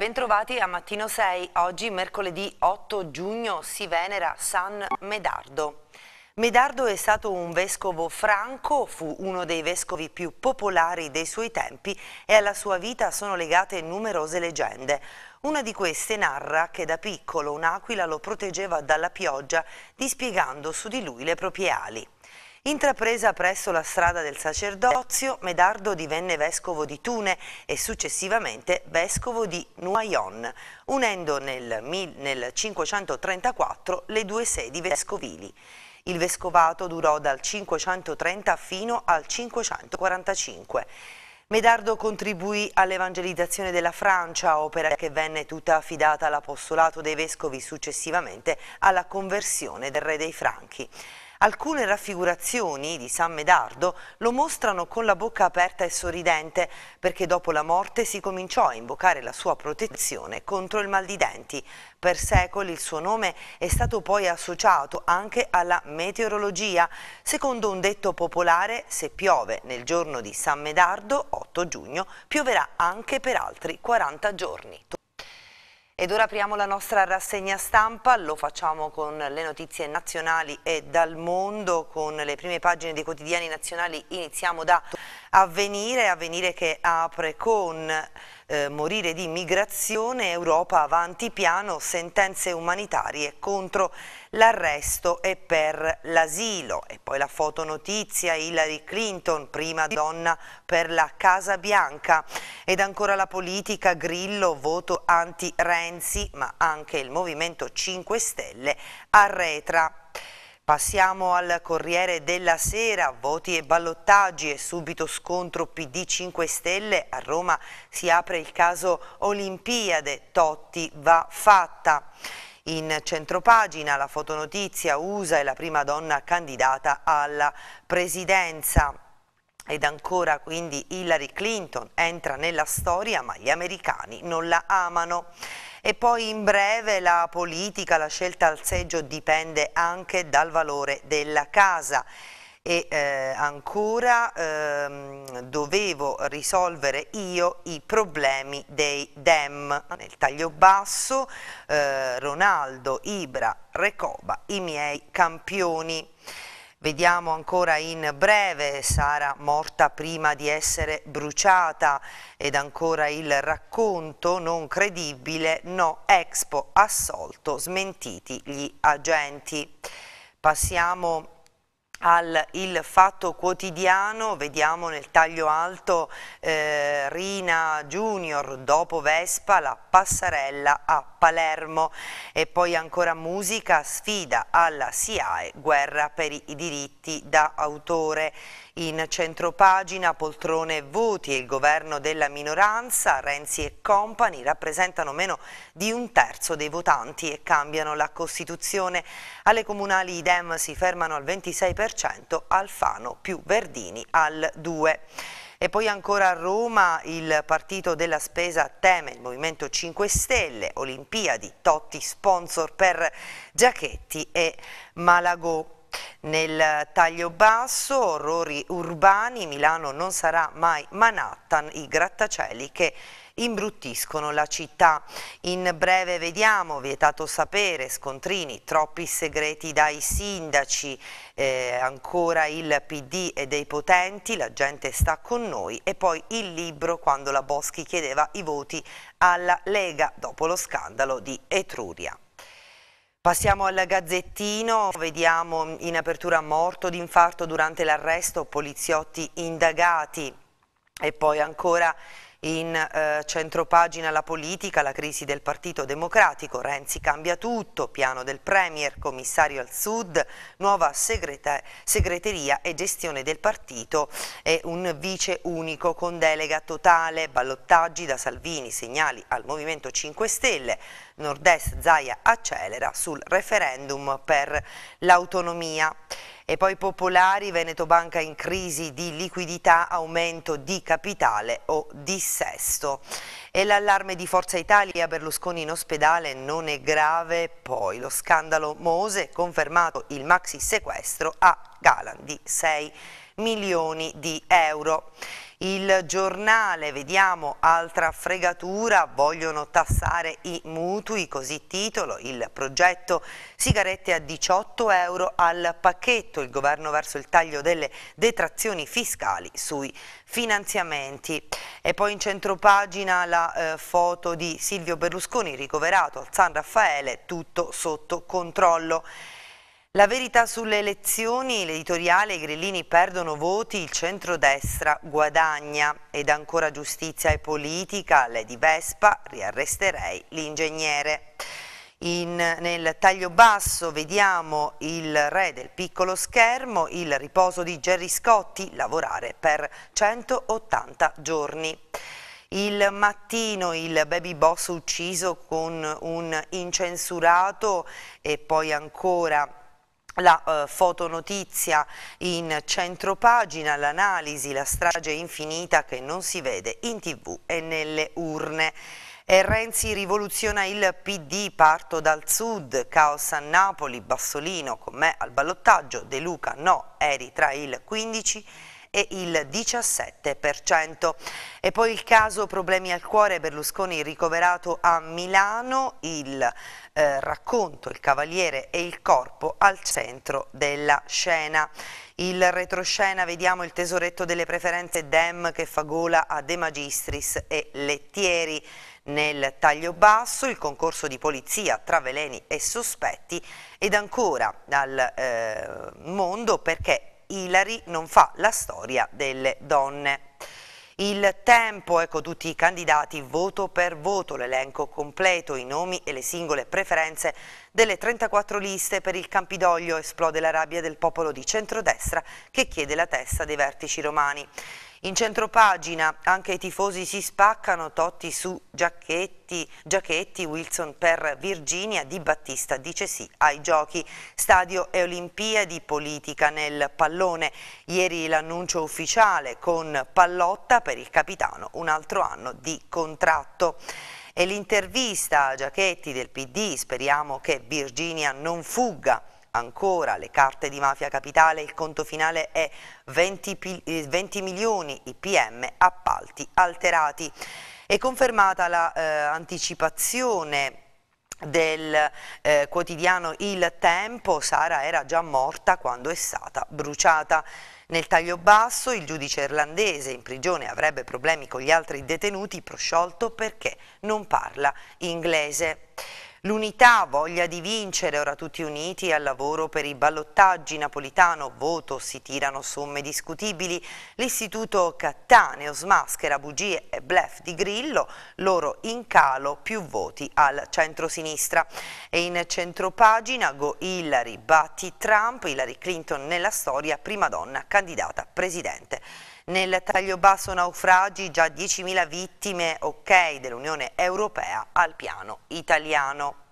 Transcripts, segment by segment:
bentrovati a Mattino 6. Oggi, mercoledì 8 giugno, si venera San Medardo. Medardo è stato un vescovo franco, fu uno dei vescovi più popolari dei suoi tempi e alla sua vita sono legate numerose leggende. Una di queste narra che da piccolo un'aquila lo proteggeva dalla pioggia dispiegando su di lui le proprie ali. Intrapresa presso la strada del sacerdozio, Medardo divenne vescovo di Tune e successivamente vescovo di Nuayon, unendo nel, nel 534 le due sedi vescovili. Il vescovato durò dal 530 fino al 545. Medardo contribuì all'evangelizzazione della Francia, opera che venne tutta affidata all'apostolato dei vescovi successivamente alla conversione del re dei Franchi. Alcune raffigurazioni di San Medardo lo mostrano con la bocca aperta e sorridente perché dopo la morte si cominciò a invocare la sua protezione contro il mal di denti. Per secoli il suo nome è stato poi associato anche alla meteorologia. Secondo un detto popolare, se piove nel giorno di San Medardo, 8 giugno, pioverà anche per altri 40 giorni. Ed ora apriamo la nostra rassegna stampa, lo facciamo con le notizie nazionali e dal mondo, con le prime pagine dei quotidiani nazionali iniziamo da Avvenire, avvenire che apre con eh, morire di migrazione, Europa avanti piano, sentenze umanitarie contro l'arresto e per l'asilo. E poi la fotonotizia, Hillary Clinton, prima donna per la Casa Bianca. Ed ancora la politica, Grillo, voto anti-Renzi, ma anche il Movimento 5 Stelle arretra. Passiamo al Corriere della Sera, voti e ballottaggi e subito scontro PD 5 Stelle, a Roma si apre il caso Olimpiade, Totti va fatta. In centropagina la fotonotizia USA è la prima donna candidata alla presidenza. Ed ancora quindi Hillary Clinton entra nella storia ma gli americani non la amano. E poi in breve la politica, la scelta al seggio dipende anche dal valore della casa e eh, ancora ehm, dovevo risolvere io i problemi dei Dem. Nel taglio basso eh, Ronaldo, Ibra, Recoba, i miei campioni. Vediamo ancora in breve Sara morta prima di essere bruciata ed ancora il racconto non credibile, no Expo assolto, smentiti gli agenti. Passiamo al Il Fatto Quotidiano, vediamo nel taglio alto eh, Rina Junior dopo Vespa, la passarella a Palermo e poi ancora musica, sfida alla SIAE, guerra per i diritti da autore. In centropagina poltrone e voti e il governo della minoranza, Renzi e Company rappresentano meno di un terzo dei votanti e cambiano la Costituzione. Alle comunali i Dem si fermano al 26%, Alfano più Verdini al 2%. E poi ancora a Roma il partito della spesa teme il Movimento 5 Stelle, Olimpiadi, Totti sponsor per Giachetti e Malagò. Nel taglio basso, orrori urbani, Milano non sarà mai Manhattan, i grattacieli che imbruttiscono la città. In breve vediamo, vietato sapere, scontrini, troppi segreti dai sindaci, eh, ancora il PD e dei potenti, la gente sta con noi e poi il libro quando la Boschi chiedeva i voti alla Lega dopo lo scandalo di Etruria. Passiamo al gazzettino, vediamo in apertura morto di infarto durante l'arresto, poliziotti indagati e poi ancora in eh, centropagina la politica, la crisi del Partito Democratico, Renzi cambia tutto, piano del Premier, commissario al Sud, nuova segreta, segreteria e gestione del partito e un vice unico con delega totale, ballottaggi da Salvini, segnali al Movimento 5 Stelle, Nord-Est Zaia accelera sul referendum per l'autonomia. E poi Popolari, Veneto Banca in crisi di liquidità, aumento di capitale o dissesto. E l'allarme di Forza Italia, Berlusconi in ospedale non è grave, poi lo scandalo Mose, confermato il maxi sequestro a Galan di 6 milioni di euro. Il giornale, vediamo altra fregatura, vogliono tassare i mutui, così titolo, il progetto sigarette a 18 euro al pacchetto, il governo verso il taglio delle detrazioni fiscali sui finanziamenti. E poi in centropagina la eh, foto di Silvio Berlusconi ricoverato al San Raffaele, tutto sotto controllo. La verità sulle elezioni, l'editoriale, i grillini perdono voti, il centrodestra guadagna ed ancora giustizia e politica, Lady Vespa, riarresterei l'ingegnere. In, nel taglio basso vediamo il re del piccolo schermo, il riposo di Gerry Scotti, lavorare per 180 giorni. Il mattino il baby boss ucciso con un incensurato e poi ancora la eh, fotonotizia in centropagina, l'analisi, la strage infinita che non si vede in tv e nelle urne. E Renzi rivoluziona il PD, parto dal sud, caos a Napoli, Bassolino con me al ballottaggio, De Luca no, eri tra il 15 e e il 17%. E poi il caso problemi al cuore, Berlusconi ricoverato a Milano, il eh, racconto, il cavaliere e il corpo al centro della scena. Il retroscena vediamo il tesoretto delle preferenze Dem che fa gola a De Magistris e Lettieri. Nel taglio basso il concorso di polizia tra veleni e sospetti ed ancora dal eh, mondo perché Ilari non fa la storia delle donne. Il tempo, ecco tutti i candidati voto per voto, l'elenco completo, i nomi e le singole preferenze delle 34 liste per il Campidoglio esplode la rabbia del popolo di centrodestra che chiede la testa dei vertici romani. In centropagina anche i tifosi si spaccano, Totti su Giacchetti, Giacchetti, Wilson per Virginia, Di Battista dice sì ai giochi. Stadio e Olimpiadi, politica nel pallone. Ieri l'annuncio ufficiale con Pallotta per il capitano, un altro anno di contratto e l'intervista a Giachetti del PD, speriamo che Virginia non fugga. Ancora le carte di Mafia Capitale, il conto finale è 20, 20 eh, milioni, IPM, appalti alterati. È confermata l'anticipazione la, eh, del eh, quotidiano Il Tempo, Sara era già morta quando è stata bruciata. Nel taglio basso il giudice irlandese in prigione avrebbe problemi con gli altri detenuti, prosciolto perché non parla inglese. L'unità, voglia di vincere, ora tutti uniti al lavoro per i ballottaggi napolitano, voto, si tirano somme discutibili, l'istituto Cattaneo smaschera bugie e blef di Grillo, loro in calo più voti al centro-sinistra. E in centropagina Go Hillary batti Trump, Hillary Clinton nella storia prima donna candidata presidente. Nel taglio basso naufragi già 10.000 vittime, ok, dell'Unione Europea al piano italiano.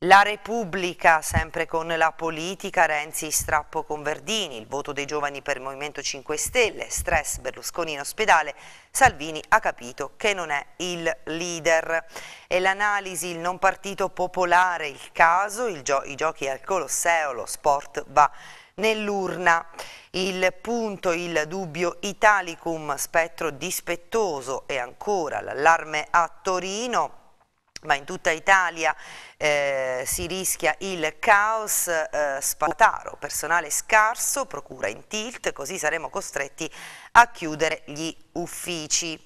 La Repubblica, sempre con la politica, Renzi strappo con Verdini, il voto dei giovani per il Movimento 5 Stelle, stress Berlusconi in ospedale, Salvini ha capito che non è il leader. E l'analisi, il non partito popolare, il caso, il gio i giochi al Colosseo, lo sport va nell'urna il punto, il dubbio Italicum, spettro dispettoso e ancora l'allarme a Torino ma in tutta Italia eh, si rischia il caos eh, spataro, personale scarso, procura in tilt, così saremo costretti a chiudere gli uffici.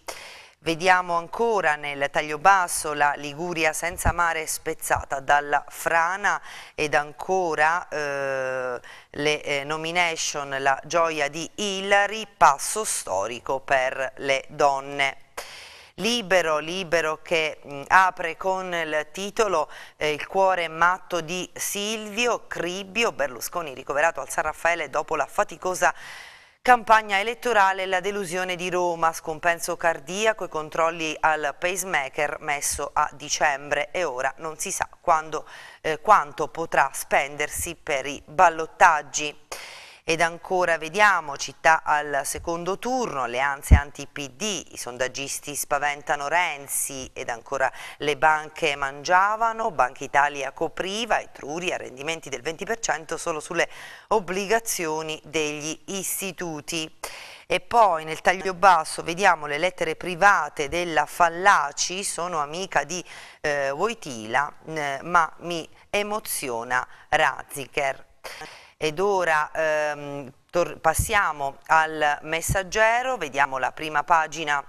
Vediamo ancora nel taglio basso la Liguria senza mare spezzata dalla frana ed ancora eh, le eh, nomination La gioia di Hillary, passo storico per le donne. Libero, libero che mh, mm, apre con il titolo eh, Il cuore matto di Silvio Cribbio, Berlusconi ricoverato al San Raffaele dopo la faticosa Campagna elettorale la delusione di Roma, scompenso cardiaco e controlli al pacemaker messo a dicembre e ora non si sa quando, eh, quanto potrà spendersi per i ballottaggi. Ed ancora vediamo, città al secondo turno, alleanze anti-PD, i sondaggisti spaventano Renzi ed ancora le banche mangiavano, Banca Italia copriva, Etruria rendimenti del 20% solo sulle obbligazioni degli istituti. E poi nel taglio basso vediamo le lettere private della Fallaci, sono amica di eh, Wojtyla, eh, ma mi emoziona Ratziker. Ed ora ehm, passiamo al messaggero, vediamo la prima pagina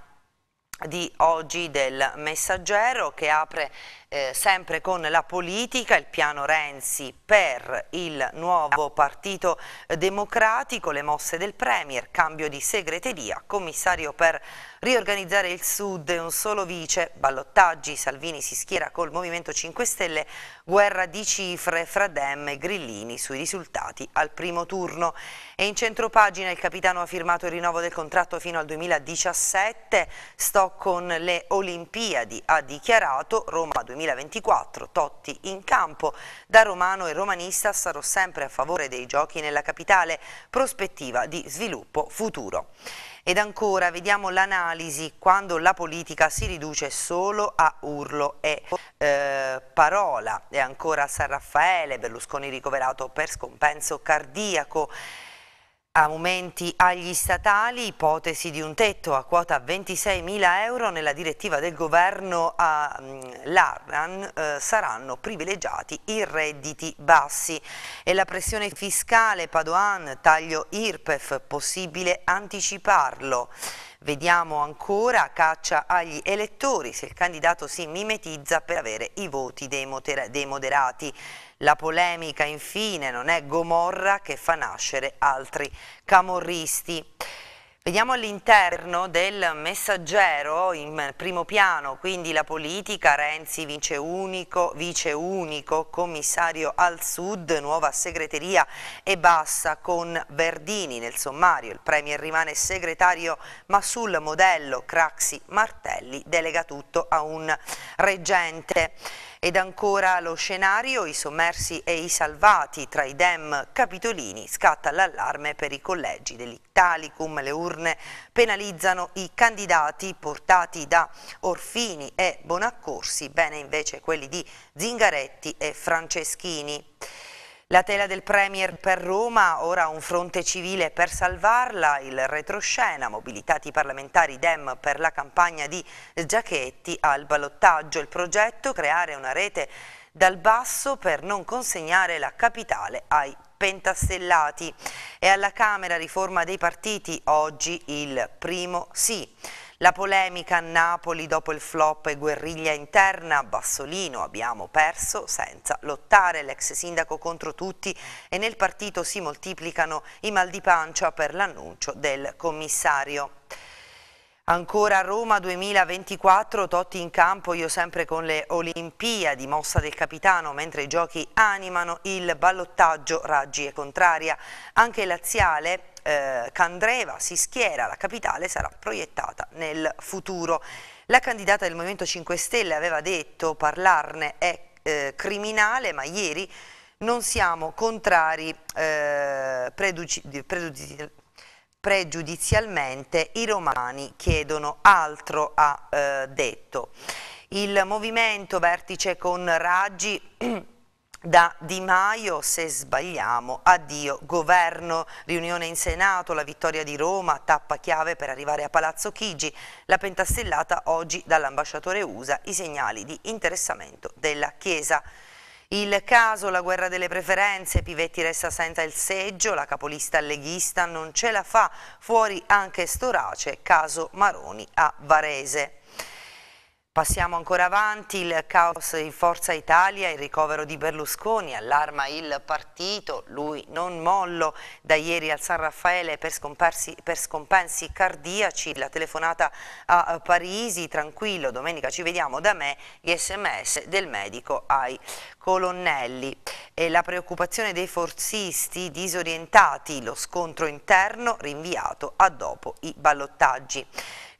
di oggi del messaggero che apre eh, sempre con la politica, il piano Renzi per il nuovo partito democratico, le mosse del Premier, cambio di segreteria, commissario per riorganizzare il Sud e un solo vice, ballottaggi, Salvini si schiera col Movimento 5 Stelle, guerra di cifre fra Dem e Grillini sui risultati al primo turno. E in centro pagina il capitano ha firmato il rinnovo del contratto fino al 2017, sto con le Olimpiadi, ha dichiarato Roma 2017 2024, Totti in campo. Da romano e romanista sarò sempre a favore dei giochi nella capitale, prospettiva di sviluppo futuro. Ed ancora vediamo l'analisi quando la politica si riduce solo a urlo e eh, parola. E ancora San Raffaele, Berlusconi ricoverato per scompenso cardiaco. Aumenti agli statali, ipotesi di un tetto a quota 26 mila euro nella direttiva del governo mm, Larran eh, saranno privilegiati i redditi bassi e la pressione fiscale Padoan, taglio IRPEF, possibile anticiparlo. Vediamo ancora caccia agli elettori se il candidato si mimetizza per avere i voti dei moderati. La polemica infine non è Gomorra che fa nascere altri camorristi. Vediamo all'interno del messaggero in primo piano, quindi la politica, Renzi vice unico, vice unico, commissario al sud, nuova segreteria e bassa con Verdini nel sommario. Il premier rimane segretario ma sul modello Craxi Martelli delega tutto a un reggente. Ed ancora lo scenario, i sommersi e i salvati tra i dem capitolini, scatta l'allarme per i collegi dell'Italicum. Le urne penalizzano i candidati portati da Orfini e Bonaccorsi, bene invece quelli di Zingaretti e Franceschini. La tela del Premier per Roma, ora un fronte civile per salvarla, il retroscena, mobilitati parlamentari Dem per la campagna di Giachetti al ballottaggio, il progetto creare una rete dal basso per non consegnare la capitale ai pentastellati e alla Camera riforma dei partiti, oggi il primo sì. La polemica a Napoli dopo il flop e guerriglia interna Bassolino abbiamo perso senza lottare l'ex sindaco contro tutti e nel partito si moltiplicano i mal di pancia per l'annuncio del commissario. Ancora a Roma 2024, Totti in campo, io sempre con le Olimpiadi, mossa del capitano, mentre i giochi animano il ballottaggio, raggi e contraria. Anche laziale eh, Candreva si schiera, la capitale sarà proiettata nel futuro. La candidata del Movimento 5 Stelle aveva detto parlarne è eh, criminale, ma ieri non siamo contrari eh, preduci, preduci, pregiudizialmente i romani chiedono altro ha eh, detto. Il movimento vertice con Raggi da Di Maio, se sbagliamo, addio governo, riunione in Senato, la vittoria di Roma, tappa chiave per arrivare a Palazzo Chigi, la pentastellata oggi dall'ambasciatore USA, i segnali di interessamento della Chiesa. Il caso, la guerra delle preferenze, Pivetti resta senza il seggio, la capolista leghista non ce la fa, fuori anche Storace, caso Maroni a Varese. Passiamo ancora avanti, il caos in Forza Italia, il ricovero di Berlusconi, allarma il partito, lui non mollo, da ieri al San Raffaele per, per scompensi cardiaci, la telefonata a Parisi, tranquillo, domenica ci vediamo da me, gli sms del medico ai colonnelli. E la preoccupazione dei forzisti disorientati, lo scontro interno rinviato a dopo i ballottaggi.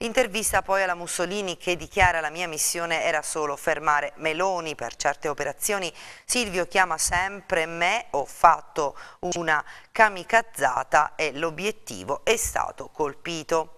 Intervista poi alla Mussolini che dichiara la mia missione era solo fermare Meloni per certe operazioni. Silvio chiama sempre me, ho fatto una kamikazzata e l'obiettivo è stato colpito.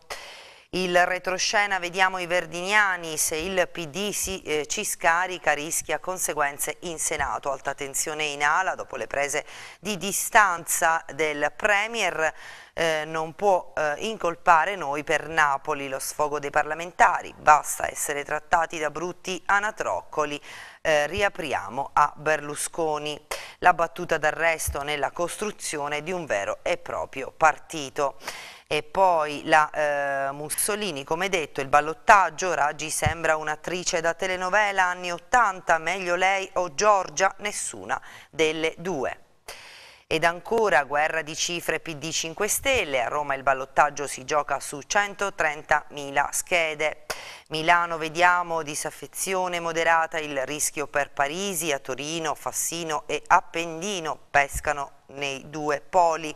Il retroscena vediamo i verdiniani, se il PD si, eh, ci scarica rischia conseguenze in Senato. Alta tensione in ala dopo le prese di distanza del Premier. Eh, non può eh, incolpare noi per Napoli, lo sfogo dei parlamentari, basta essere trattati da brutti anatroccoli, eh, riapriamo a Berlusconi, la battuta d'arresto nella costruzione di un vero e proprio partito. E poi la eh, Mussolini, come detto, il ballottaggio, Raggi sembra un'attrice da telenovela anni 80, meglio lei o Giorgia, nessuna delle due. Ed ancora guerra di cifre PD 5 Stelle, a Roma il ballottaggio si gioca su 130.000 schede. Milano vediamo disaffezione moderata, il rischio per Parisi, a Torino, Fassino e Appendino pescano nei due poli.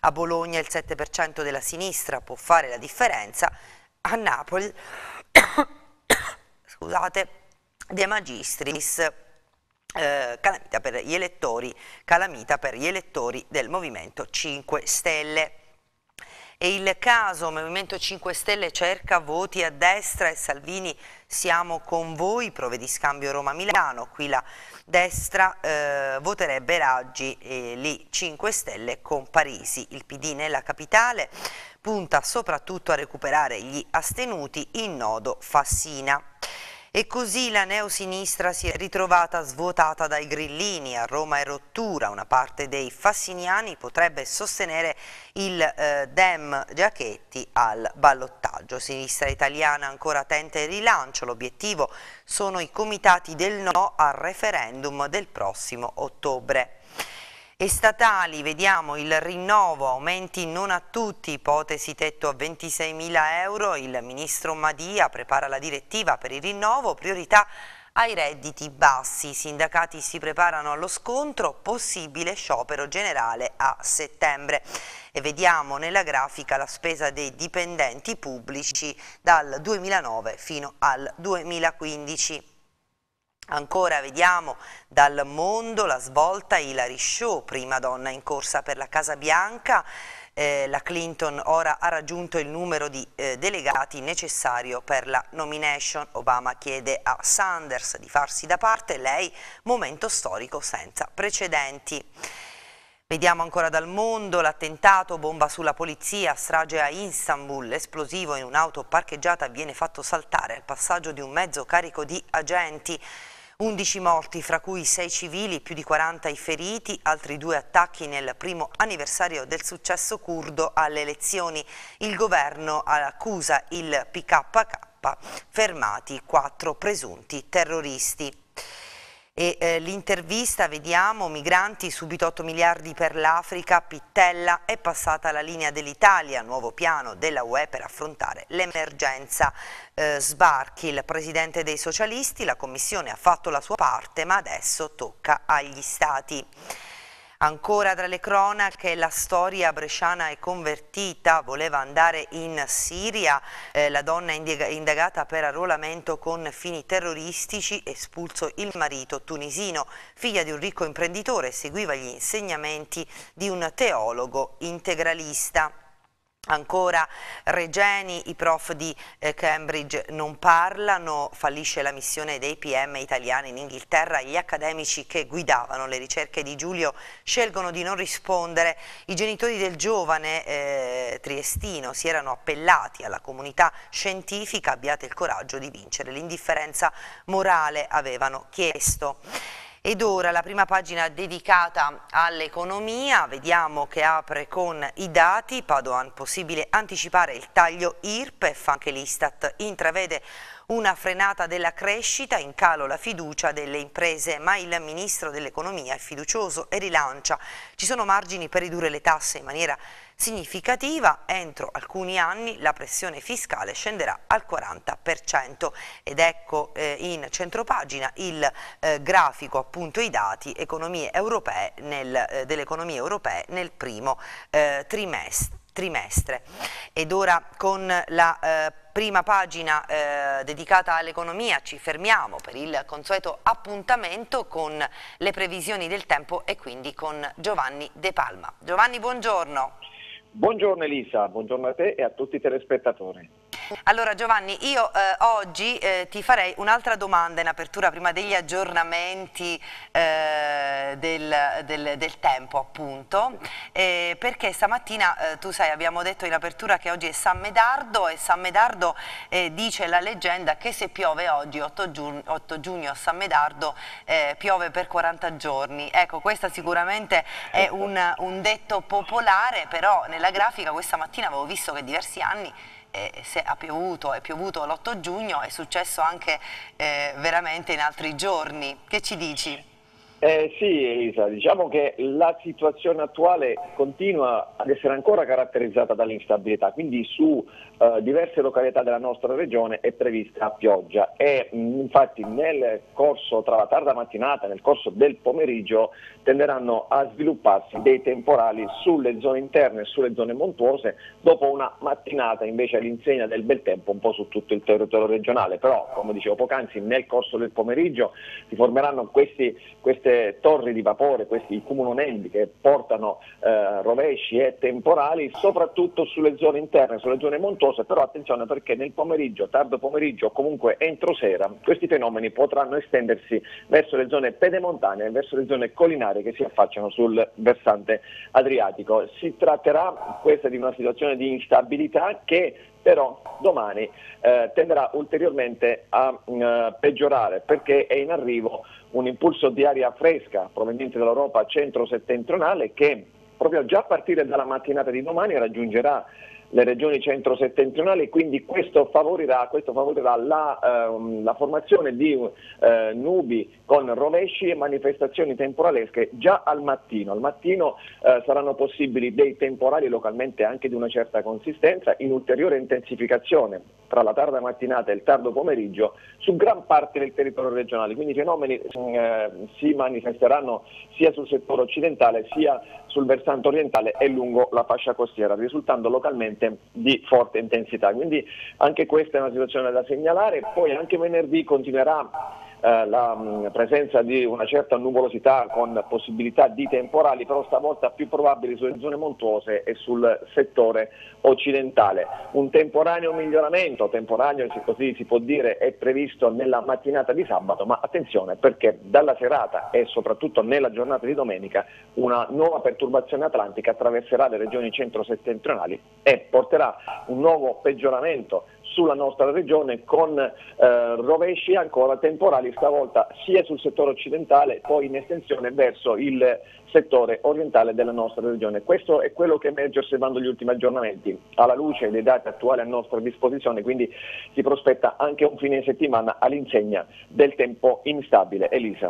A Bologna il 7% della sinistra può fare la differenza, a Napoli, scusate, De Magistris eh, calamita per gli elettori, calamita per gli elettori del Movimento 5 Stelle. E il caso Movimento 5 Stelle cerca voti a destra e Salvini siamo con voi, prove di scambio Roma-Milano, qui la destra eh, voterebbe Raggi e lì 5 Stelle con Parisi, il PD nella capitale punta soprattutto a recuperare gli astenuti in nodo Fassina. E così la neosinistra si è ritrovata svuotata dai grillini, a Roma è rottura, una parte dei fassiniani potrebbe sostenere il eh, Dem Giachetti al ballottaggio. Sinistra italiana ancora tenta il rilancio, l'obiettivo sono i comitati del no al referendum del prossimo ottobre. E statali, vediamo il rinnovo, aumenti non a tutti, ipotesi tetto a 26 mila euro, il ministro Madia prepara la direttiva per il rinnovo, priorità ai redditi bassi. I sindacati si preparano allo scontro, possibile sciopero generale a settembre. E vediamo nella grafica la spesa dei dipendenti pubblici dal 2009 fino al 2015. Ancora vediamo dal mondo la svolta Hilary Shaw, prima donna in corsa per la Casa Bianca, eh, la Clinton ora ha raggiunto il numero di eh, delegati necessario per la nomination. Obama chiede a Sanders di farsi da parte, lei momento storico senza precedenti. Vediamo ancora dal mondo l'attentato, bomba sulla polizia, strage a Istanbul, esplosivo in un'auto parcheggiata viene fatto saltare al passaggio di un mezzo carico di agenti. 11 morti, fra cui 6 civili, più di 40 i feriti, altri due attacchi nel primo anniversario del successo curdo alle elezioni. Il governo accusa il PKK fermati quattro presunti terroristi. E eh, l'intervista, vediamo, migranti, subito 8 miliardi per l'Africa, Pittella è passata alla linea dell'Italia, nuovo piano della UE per affrontare l'emergenza eh, sbarchi. Il presidente dei socialisti, la Commissione ha fatto la sua parte, ma adesso tocca agli Stati. Ancora tra le cronache la storia bresciana è convertita, voleva andare in Siria, eh, la donna indagata per arruolamento con fini terroristici, espulso il marito tunisino, figlia di un ricco imprenditore, seguiva gli insegnamenti di un teologo integralista. Ancora Regeni, i prof di eh, Cambridge non parlano, fallisce la missione dei PM italiani in Inghilterra, gli accademici che guidavano le ricerche di Giulio scelgono di non rispondere, i genitori del giovane eh, triestino si erano appellati alla comunità scientifica, abbiate il coraggio di vincere, l'indifferenza morale avevano chiesto. Ed ora la prima pagina dedicata all'economia, vediamo che apre con i dati, Padoan possibile anticipare il taglio IRPEF, anche l'Istat intravede una frenata della crescita, in calo la fiducia delle imprese, ma il Ministro dell'Economia è fiducioso e rilancia. Ci sono margini per ridurre le tasse in maniera significativa, entro alcuni anni la pressione fiscale scenderà al 40% ed ecco eh, in centropagina il eh, grafico appunto i dati eh, delle economie europee nel primo eh, trimestre trimestre. Ed ora con la eh, prima pagina eh, dedicata all'economia ci fermiamo per il consueto appuntamento con le previsioni del tempo e quindi con Giovanni De Palma. Giovanni, buongiorno. Buongiorno Elisa, buongiorno a te e a tutti i telespettatori. Allora Giovanni, io eh, oggi eh, ti farei un'altra domanda in apertura prima degli aggiornamenti eh, del, del, del, tempo appunto, eh, perché stamattina eh, tu sai abbiamo detto in apertura che oggi è San Medardo e San Medardo eh, dice la leggenda che se piove oggi 8 giugno, 8 giugno a San Medardo piove per 40 giorni. Ecco questa sicuramente è ecco. un, un detto popolare però nella grafica questa mattina avevo visto che diversi anni eh, se ha piovuto, è piovuto l'8 giugno, è successo anche eh, veramente in altri giorni. Che ci dici? Eh, sì Elisa, diciamo che la situazione attuale continua ad essere ancora caratterizzata dall'instabilità, quindi su eh, diverse località della nostra regione è prevista pioggia e mh, mm, infatti nel corso tra la tarda mattinata e nel corso del pomeriggio tenderanno a svilupparsi dei temporali sulle zone interne e sulle zone montuose dopo una mattinata invece all'insegna del bel tempo un po' su tutto il territorio regionale, però come dicevo poc'anzi nel corso del pomeriggio si formeranno questi, queste torri di vapore, questi cumulonendi che portano eh, rovesci e temporali soprattutto sulle zone interne, sulle zone montuose pericolose, però attenzione perché nel pomeriggio, tardo pomeriggio o comunque entro sera, questi fenomeni potranno estendersi verso le zone pedemontane e verso le zone collinari che si affacciano sul versante adriatico. Si tratterà questa di una situazione di instabilità che però domani eh, tenderà ulteriormente a mh, mm, peggiorare perché è in arrivo un impulso di aria fresca proveniente dall'Europa centro-settentrionale che proprio già a partire dalla mattinata di domani raggiungerà le regioni centro-settentrionali e quindi questo favorirà, questo favorirà la, ehm, la, formazione di eh, nubi con rovesci e manifestazioni temporalesche già al mattino. Al mattino eh, saranno possibili dei temporali localmente anche di una certa consistenza in ulteriore intensificazione tra la tarda mattinata e il tardo pomeriggio su gran parte del territorio regionale, quindi i fenomeni mm, eh, si manifesteranno sia sul settore occidentale sia sul versante orientale e lungo la fascia costiera, risultando localmente di forte intensità. Quindi anche questa è una situazione da segnalare, poi anche venerdì continuerà eh, la mm, presenza di una certa nuvolosità con possibilità di temporali, però stavolta più probabili sulle zone montuose e sul settore occidentale. Un temporaneo miglioramento, temporaneo se così si può dire, è previsto nella mattinata di sabato, ma attenzione perché dalla serata e soprattutto nella giornata di domenica una nuova perturbazione atlantica attraverserà le regioni centro-settentrionali e porterà un nuovo peggioramento sulla nostra regione con eh, rovesci ancora temporali stavolta sia sul settore occidentale poi in estensione verso il settore orientale della nostra regione. Questo è quello che emerge osservando gli ultimi aggiornamenti alla luce dei dati attuali a nostra disposizione, quindi si prospetta anche un fine settimana all'insegna del tempo instabile. Elisa.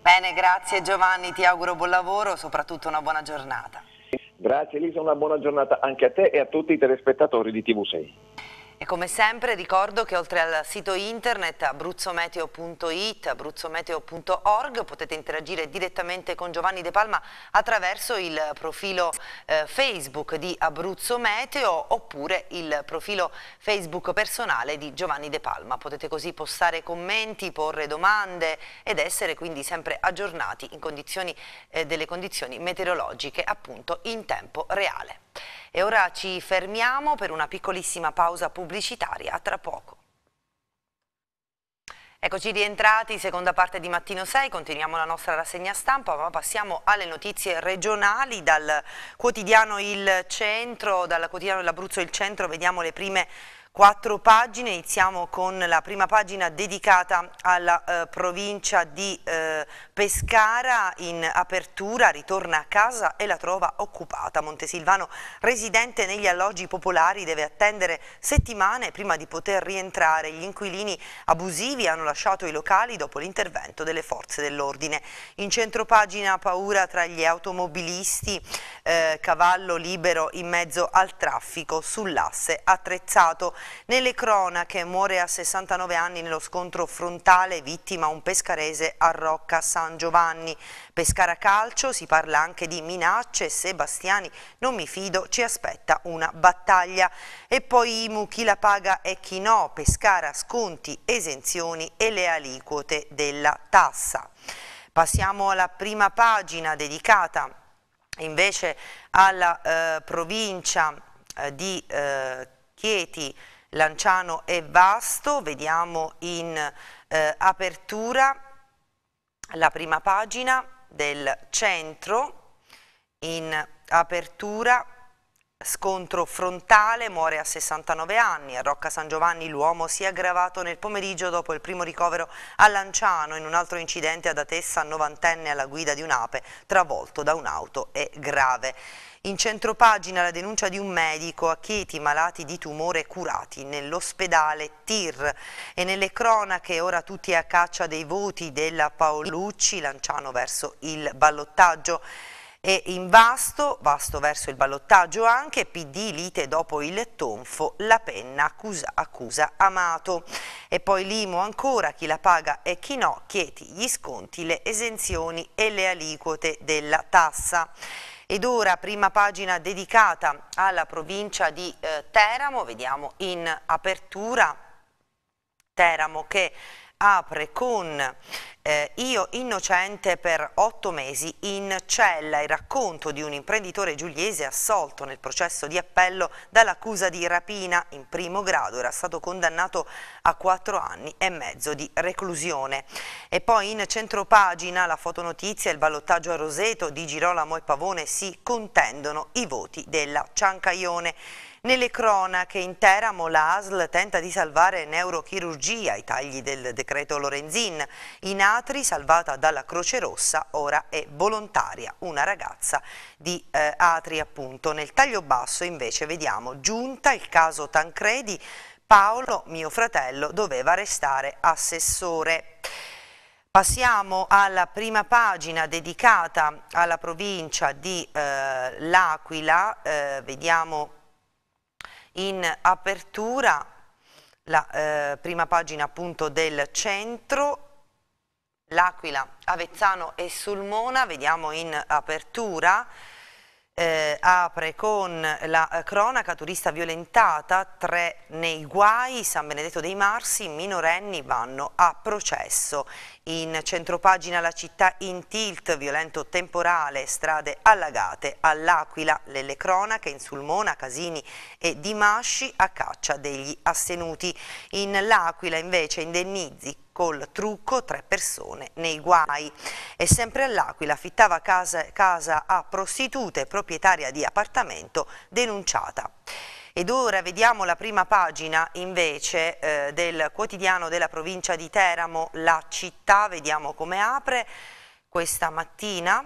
Bene, grazie Giovanni, ti auguro buon lavoro, soprattutto una buona giornata. Grazie Elisa, una buona giornata anche a te e a tutti i telespettatori di TV6. E come sempre ricordo che oltre al sito internet abruzzometeo.it, abruzzometeo.org potete interagire direttamente con Giovanni De Palma attraverso il profilo eh, Facebook di Abruzzo Meteo oppure il profilo Facebook personale di Giovanni De Palma. Potete così postare commenti, porre domande ed essere quindi sempre aggiornati in condizioni, eh, delle condizioni meteorologiche appunto in tempo reale. E ora ci fermiamo per una piccolissima pausa pubblicitaria, a tra poco. Eccoci rientrati, seconda parte di Mattino 6, continuiamo la nostra rassegna stampa ma passiamo alle notizie regionali dal quotidiano Il Centro, dal quotidiano dell'Abruzzo Il Centro vediamo le prime quattro pagine, iniziamo con la prima pagina dedicata alla eh, provincia di eh, Pescara, in apertura ritorna a casa e la trova occupata. Montesilvano, residente negli alloggi popolari, deve attendere settimane prima di poter rientrare. Gli inquilini abusivi hanno lasciato i locali dopo l'intervento delle forze dell'ordine. In centro pagina paura tra gli automobilisti, eh, cavallo libero in mezzo al traffico sull'asse attrezzato. Nelle cronache muore a 69 anni nello scontro frontale vittima un pescarese a Rocca San Giovanni. Pescara calcio, si parla anche di minacce, Sebastiani non mi fido, ci aspetta una battaglia. E poi Imu chi la paga e chi no, Pescara sconti, esenzioni e le aliquote della tassa. Passiamo alla prima pagina dedicata invece alla eh, provincia eh, di eh, Chieti Lanciano è Vasto, vediamo in eh, apertura la prima pagina del centro, in apertura scontro frontale, muore a 69 anni, a Rocca San Giovanni l'uomo si è aggravato nel pomeriggio dopo il primo ricovero a Lanciano in un altro incidente ad Atessa, novantenne alla guida di un'ape travolto da un'auto e grave. In centropagina la denuncia di un medico a Chieti, malati di tumore curati nell'ospedale TIR. E nelle cronache ora tutti a caccia dei voti della Paolucci, Lanciano verso il ballottaggio e in vasto, vasto verso il ballottaggio anche, PD lite dopo il tonfo, la penna accusa, accusa, Amato. E poi Limo ancora, chi la paga e chi no, chieti gli sconti, le esenzioni e le aliquote della tassa. Ed ora prima pagina dedicata alla provincia di eh, Teramo, vediamo in apertura Teramo che apre con eh, io innocente per otto mesi in cella, il racconto di un imprenditore giuliese assolto nel processo di appello dall'accusa di rapina in primo grado, era stato condannato a quattro anni e mezzo di reclusione. E poi in centropagina la fotonotizia, il ballottaggio a Roseto di Girolamo e Pavone si contendono i voti della Ciancaione. Nelle cronache in Teramo l'ASL tenta di salvare neurochirurgia, i tagli del decreto Lorenzin. In Atri, salvata dalla Croce Rossa, ora è volontaria, una ragazza di eh, Atri appunto. Nel taglio basso invece vediamo giunta il caso Tancredi, Paolo, mio fratello, doveva restare assessore. Passiamo alla prima pagina dedicata alla provincia di eh, L'Aquila, eh, vediamo in apertura la eh, prima pagina appunto del centro, l'Aquila, Avezzano e Sulmona, vediamo in apertura eh, apre con la eh, cronaca turista violentata, tre nei guai, San Benedetto dei Marsi, minorenni vanno a processo. In centropagina la città in tilt, violento temporale, strade allagate, all'Aquila, Lelle Cronache, in Sulmona, Casini e Dimasci a caccia degli astenuti. In L'Aquila invece indennizzi col trucco tre persone nei guai. E sempre all'Aquila affittava casa, casa a prostitute proprietaria di appartamento denunciata. Ed ora vediamo la prima pagina invece eh, del quotidiano della provincia di Teramo, la città, vediamo come apre questa mattina.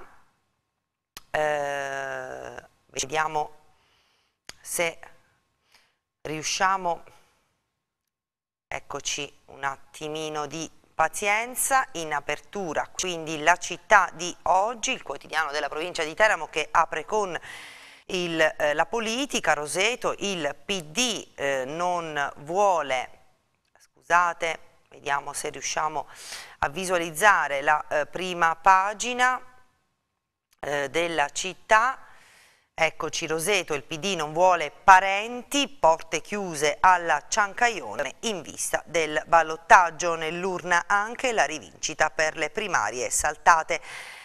Eh, vediamo se riusciamo a Eccoci un attimino di pazienza in apertura, quindi la città di oggi, il quotidiano della provincia di Teramo che apre con il, eh, la politica, Roseto, il PD eh, non vuole, scusate, vediamo se riusciamo a visualizzare la eh, prima pagina eh, della città, Eccoci Roseto, il PD non vuole parenti, porte chiuse alla Ciancaione in vista del ballottaggio nell'urna anche la rivincita per le primarie saltate.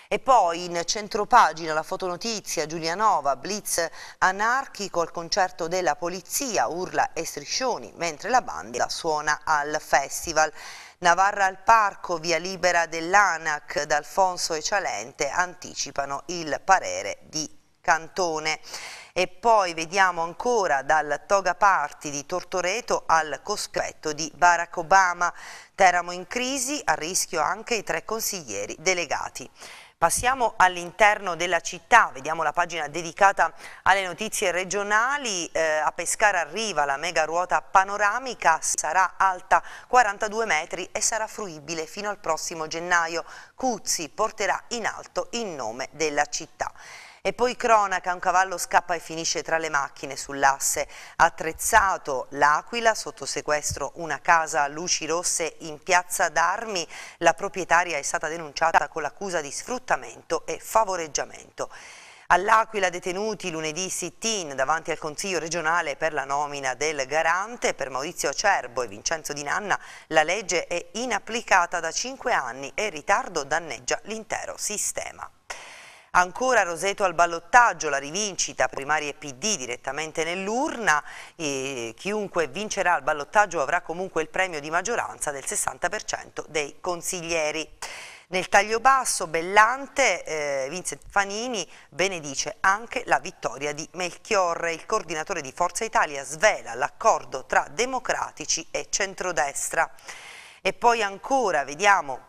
E poi in centropagina la fotonotizia Giulianova, blitz anarchico al concerto della polizia, urla e striscioni, mentre la banda suona al festival. Navarra al Parco, via libera dell'ANAC, D'Alfonso e Cialente anticipano il parere di Cantone. E poi vediamo ancora dal Toga Party di Tortoreto al cospetto di Barack Obama. Teramo in crisi, a rischio anche i tre consiglieri delegati. Passiamo all'interno della città, vediamo la pagina dedicata alle notizie regionali, eh, a Pescara arriva la mega ruota panoramica, sarà alta 42 metri e sarà fruibile fino al prossimo gennaio. Cuzzi porterà in alto il nome della città. E poi cronaca, un cavallo scappa e finisce tra le macchine sull'asse. Attrezzato l'Aquila, sotto sequestro una casa a luci rosse in piazza d'Armi, la proprietaria è stata denunciata con l'accusa di sfruttamento e favoreggiamento. All'Aquila detenuti lunedì sit-in davanti al Consiglio regionale per la nomina del garante per Maurizio Acerbo e Vincenzo Di Nanna la legge è inapplicata da cinque anni e il ritardo danneggia l'intero sistema. Ancora Roseto al ballottaggio, la rivincita primaria e PD direttamente nell'urna, chiunque vincerà al ballottaggio avrà comunque il premio di maggioranza del 60% dei consiglieri. Nel taglio basso Bellante, eh, Vincent Fanini benedice anche la vittoria di Melchiorre. Il coordinatore di Forza Italia svela l'accordo tra democratici e centrodestra. E poi ancora vediamo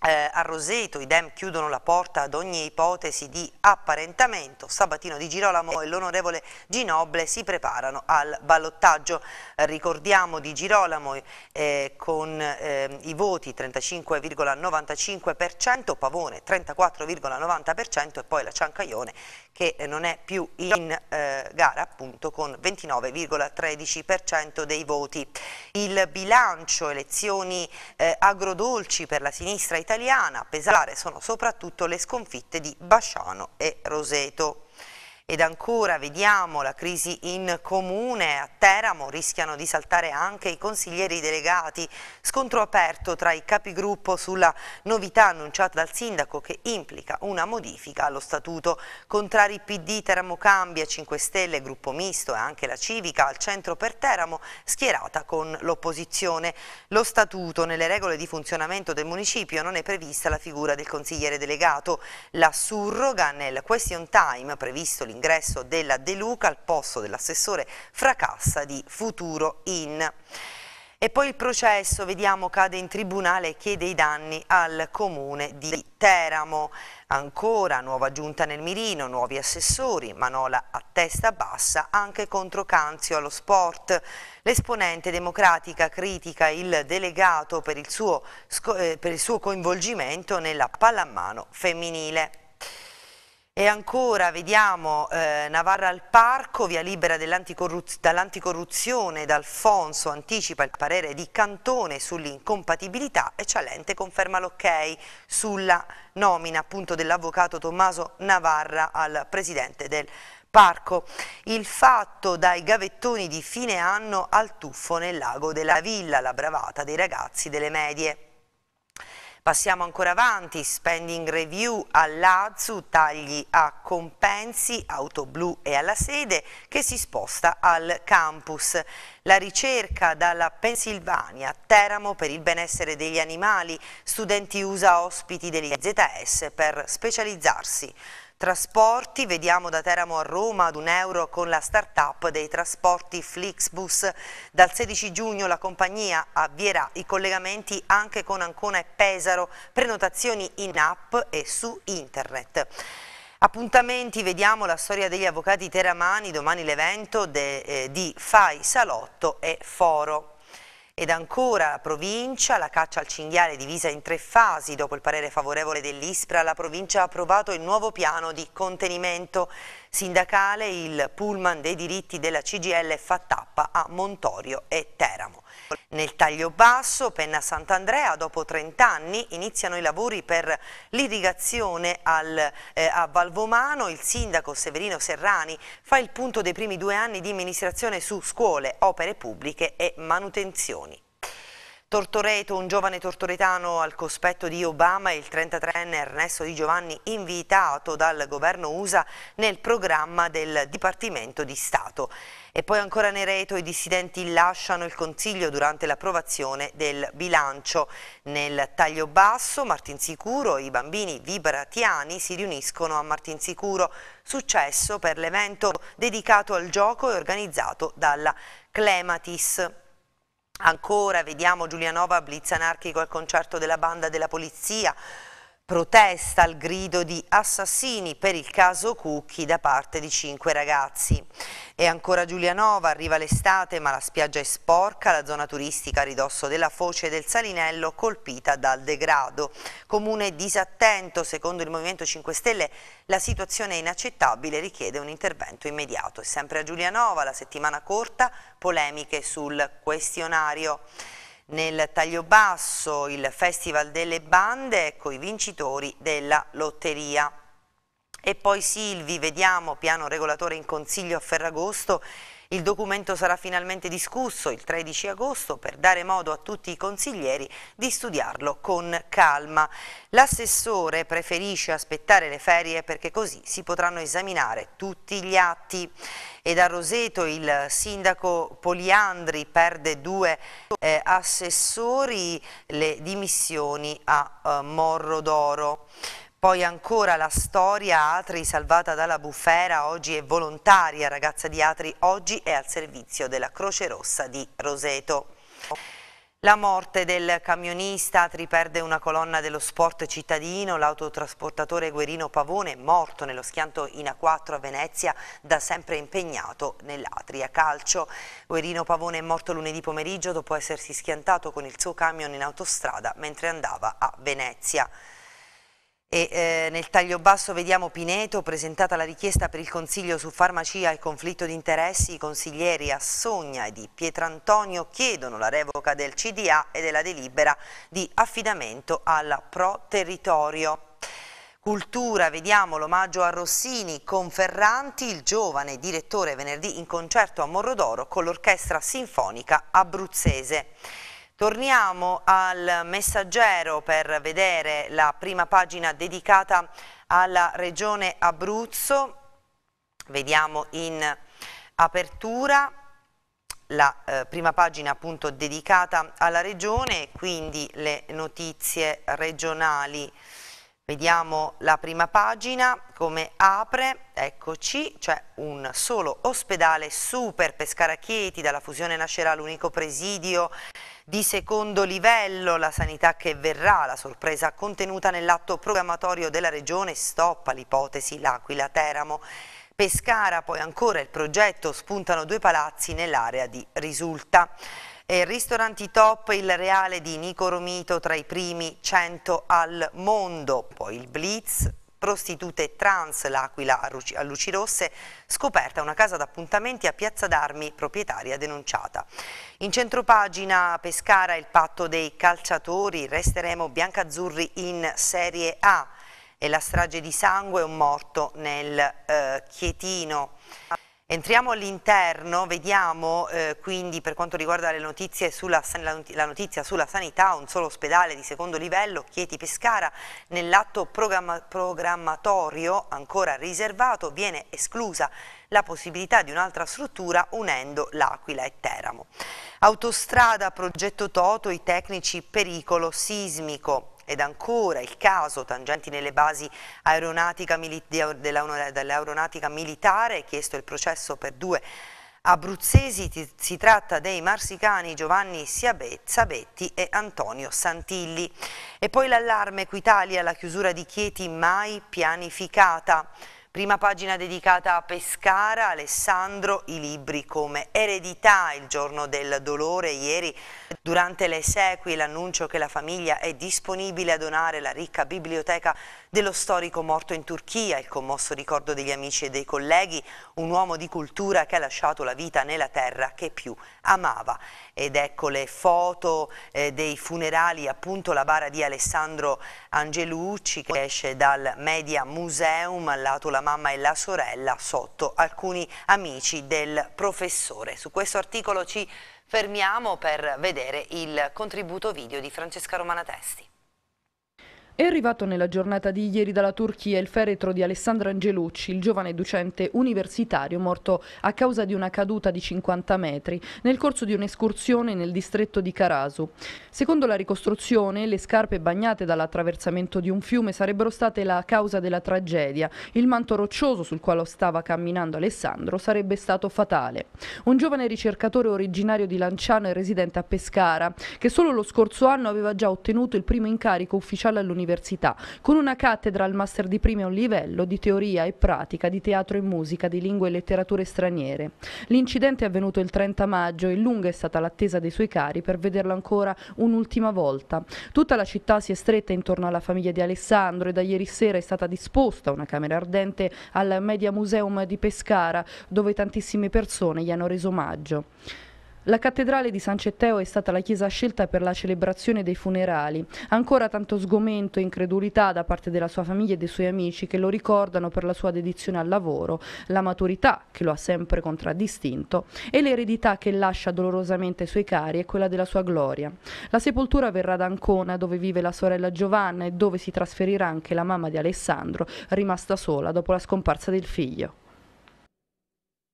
eh, a Roseto i DEM chiudono la porta ad ogni ipotesi di apparentamento, Sabatino di Girolamo e l'onorevole Ginoble si preparano al ballottaggio. Eh, ricordiamo di Girolamo eh, con eh, i voti 35,95%, Pavone 34,90% e poi la Ciancaione che eh, non è più in eh, gara appunto con 29,13% dei voti. Il bilancio elezioni eh, agrodolci per la sinistra italiana, a pesare sono soprattutto le sconfitte di Basciano e Roseto. Ed ancora vediamo la crisi in comune, a Teramo rischiano di saltare anche i consiglieri delegati, scontro aperto tra i capigruppo sulla novità annunciata dal sindaco che implica una modifica allo statuto, contrari PD, Teramo Cambia, 5 Stelle, Gruppo Misto e anche la Civica al centro per Teramo schierata con l'opposizione. Lo statuto nelle regole di funzionamento del municipio non è prevista la figura del consigliere delegato, la surroga nel question time previsto l'incontro l'ingresso della De Luca al posto dell'assessore Fracassa di Futuro In. E poi il processo, vediamo, cade in tribunale e chiede i danni al comune di Teramo. Ancora nuova giunta nel mirino, nuovi assessori, Manola a testa bassa anche contro Canzio allo sport. L'esponente democratica critica il delegato per il suo, eh, per il suo coinvolgimento nella pallamano femminile. E ancora vediamo eh, Navarra al Parco, via libera dall'anticorruzione, D'Alfonso anticipa il parere di Cantone sull'incompatibilità e Cialente conferma l'ok sulla nomina appunto dell'avvocato Tommaso Navarra al presidente del Parco. Il fatto dai gavettoni di fine anno al tuffo nel lago della Villa, la bravata dei ragazzi delle medie. Passiamo ancora avanti, spending review all'Azu, tagli a compensi, auto blu e alla sede che si sposta al campus. La ricerca dalla Pennsylvania, Teramo per il benessere degli animali, studenti USA ospiti dell'IZS per specializzarsi. Trasporti, vediamo da Teramo a Roma ad un euro con la start-up dei trasporti Flixbus. Dal 16 giugno la compagnia avvierà i collegamenti anche con Ancona e Pesaro, prenotazioni in app e su internet. Appuntamenti, vediamo la storia degli avvocati teramani, domani l'evento eh, di Fai, Salotto e Foro. Ed ancora provincia, la caccia al cinghiale divisa in tre fasi. Dopo il parere favorevole dell'ISPRA, la provincia ha approvato il nuovo piano di contenimento sindacale. Il pullman dei diritti della CGL fa tappa a Montorio e Teramo. Nel taglio basso, Penna Sant'Andrea, dopo 30 anni iniziano i lavori per l'irrigazione eh, a Valvomano. Il sindaco Severino Serrani fa il punto dei primi due anni di amministrazione su scuole, opere pubbliche e manutenzioni. Tortoreto, un giovane tortoretano al cospetto di Obama, il 33enne Ernesto Di Giovanni, invitato dal governo USA nel programma del Dipartimento di Stato. E poi ancora Nereto, i dissidenti lasciano il Consiglio durante l'approvazione del bilancio. Nel taglio basso, Martinsicuro, i bambini vibratiani si riuniscono a Martinsicuro. Successo per l'evento dedicato al gioco e organizzato dalla Clematis. Ancora vediamo Giulianova blitz anarchico al concerto della banda della polizia, protesta al grido di assassini per il caso Cucchi da parte di cinque ragazzi. E ancora Giulianova, arriva l'estate ma la spiaggia è sporca, la zona turistica a ridosso della foce del Salinello colpita dal degrado. Comune disattento, secondo il Movimento 5 Stelle la situazione è inaccettabile, richiede un intervento immediato. E sempre a Giulianova, la settimana corta, polemiche sul questionario. Nel taglio basso il Festival delle Bande, ecco i vincitori della lotteria. E poi Silvi, vediamo, piano regolatore in consiglio a Ferragosto, il documento sarà finalmente discusso il 13 agosto per dare modo a tutti i consiglieri di studiarlo con calma. L'assessore preferisce aspettare le ferie perché così si potranno esaminare tutti gli atti. E da Roseto il sindaco Poliandri perde due eh, assessori, le dimissioni a eh, Morro d'Oro. Poi ancora la storia, Atri salvata dalla bufera, oggi è volontaria, ragazza di Atri oggi è al servizio della Croce Rossa di Roseto. La morte del camionista, Atri perde una colonna dello sport cittadino, l'autotrasportatore Guerino Pavone morto nello schianto in A4 a Venezia, da sempre impegnato nell'Atria Calcio. Guerino Pavone è morto lunedì pomeriggio dopo essersi schiantato con il suo camion in autostrada mentre andava a Venezia. E, eh, nel taglio basso vediamo Pineto, presentata la richiesta per il Consiglio su farmacia e conflitto di interessi, i consiglieri Assogna e di Pietrantonio chiedono la revoca del CDA e della delibera di affidamento al Pro Territorio. Cultura, vediamo l'omaggio a Rossini Conferranti, il giovane direttore venerdì in concerto a Morrodoro con l'orchestra sinfonica abruzzese. Torniamo al messaggero per vedere la prima pagina dedicata alla regione Abruzzo. Vediamo in apertura la eh, prima pagina appunto dedicata alla regione, quindi le notizie regionali. Vediamo la prima pagina, come apre, eccoci, c'è cioè un solo ospedale super Pescara Chieti, dalla fusione nascerà l'unico presidio di secondo livello, la sanità che verrà, la sorpresa contenuta nell'atto programmatorio della Regione stoppa l'ipotesi L'Aquila Teramo. Pescara, poi ancora il progetto, spuntano due palazzi nell'area di risulta. E ristoranti top, il reale di Nico Romito tra i primi 100 al mondo, poi il Blitz, prostitute trans l'Aquila a luci rosse, scoperta una casa d'appuntamenti a Piazza d'Armi, proprietaria denunciata. In centropagina Pescara il patto dei calciatori, resteremo biancazzurri in Serie A e la strage di sangue un morto nel eh, Chietino. Entriamo all'interno, vediamo eh, quindi per quanto riguarda sulla, la notizia sulla sanità, un solo ospedale di secondo livello, Chieti Pescara, nell'atto programma, programmatorio ancora riservato viene esclusa la possibilità di un'altra struttura unendo L'Aquila e Teramo. Autostrada, progetto Toto, i tecnici, pericolo sismico. Ed ancora il caso, tangenti nelle basi dell'aeronautica militare, chiesto il processo per due abruzzesi, si tratta dei marsicani Giovanni Sabetti e Antonio Santilli. E poi l'allarme Equitalia, la chiusura di Chieti mai pianificata. Prima pagina dedicata a Pescara, Alessandro, i libri come eredità, il giorno del dolore, ieri durante le esequie l'annuncio che la famiglia è disponibile a donare la ricca biblioteca dello storico morto in Turchia, il commosso ricordo degli amici e dei colleghi, un uomo di cultura che ha lasciato la vita nella terra che più amava. Ed ecco le foto eh, dei funerali, appunto la bara di Alessandro Angelucci che esce dal Media Museum, lato la la mamma e la sorella sotto alcuni amici del professore. Su questo articolo ci fermiamo per vedere il contributo video di Francesca Romana Testi. È arrivato nella giornata di ieri dalla Turchia il feretro di Alessandro Angelucci, il giovane docente universitario morto a causa di una caduta di 50 metri nel corso di un'escursione nel distretto di Karasu. Secondo la ricostruzione, le scarpe bagnate dall'attraversamento di un fiume sarebbero state la causa della tragedia. Il manto roccioso sul quale stava camminando Alessandro sarebbe stato fatale. Un giovane ricercatore originario di Lanciano e residente a Pescara, che solo lo scorso anno aveva già ottenuto il primo incarico ufficiale all'università dell'università, con una cattedra al master di primo livello di teoria e pratica di teatro e musica, di lingue e letterature straniere. L'incidente è avvenuto il 30 maggio e lunga è stata l'attesa dei suoi cari per vederlo ancora un'ultima volta. Tutta la città si è stretta intorno alla famiglia di Alessandro e da ieri sera è stata disposta una camera ardente al Media Museum di Pescara, dove tantissime persone gli hanno reso omaggio. La cattedrale di San Cetteo è stata la chiesa scelta per la celebrazione dei funerali. Ancora tanto sgomento e incredulità da parte della sua famiglia e dei suoi amici che lo ricordano per la sua dedizione al lavoro, la maturità che lo ha sempre contraddistinto e l'eredità che lascia dolorosamente ai suoi cari e quella della sua gloria. La sepoltura verrà ad Ancona dove vive la sorella Giovanna e dove si trasferirà anche la mamma di Alessandro, rimasta sola dopo la scomparsa del figlio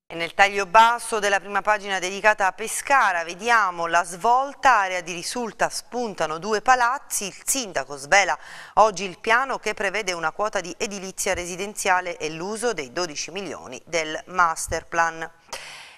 nel taglio basso della prima pagina dedicata a Pescara vediamo la svolta, area di risulta spuntano due palazzi, il sindaco svela oggi il piano che prevede una quota di edilizia residenziale e l'uso dei 12 milioni del master plan.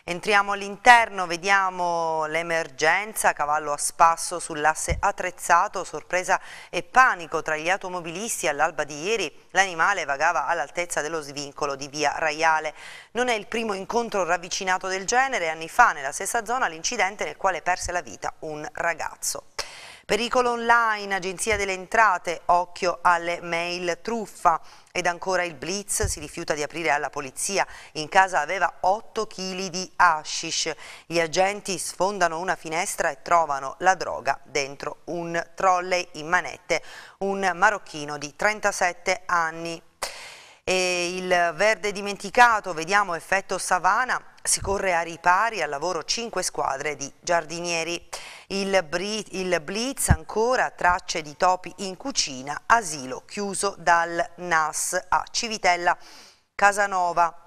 Entriamo all'interno, vediamo l'emergenza, cavallo a spasso sull'asse attrezzato, sorpresa e panico tra gli automobilisti all'alba di ieri. L'animale vagava all'altezza dello svincolo di via Raiale. Non è il primo incontro ravvicinato del genere, anni fa nella stessa zona l'incidente nel quale perse la vita un ragazzo. Pericolo online, agenzia delle entrate, occhio alle mail truffa. Ed ancora il Blitz si rifiuta di aprire alla polizia. In casa aveva 8 kg di hashish. Gli agenti sfondano una finestra e trovano la droga dentro un trolley in manette. Un marocchino di 37 anni. E il verde dimenticato, vediamo effetto savana si corre a ripari al lavoro 5 squadre di giardinieri. Il, il, blitz ancora, tracce di topi in cucina, asilo chiuso dal NAS a Civitella Casanova.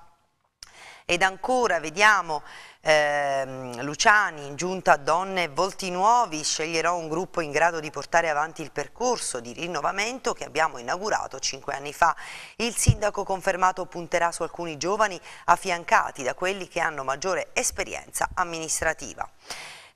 Ed ancora vediamo eh, Luciani, in giunta Donne e Volti Nuovi, sceglierò un gruppo in grado di portare avanti il percorso di rinnovamento che abbiamo inaugurato cinque anni fa. Il sindaco confermato punterà su alcuni giovani affiancati da quelli che hanno maggiore esperienza amministrativa.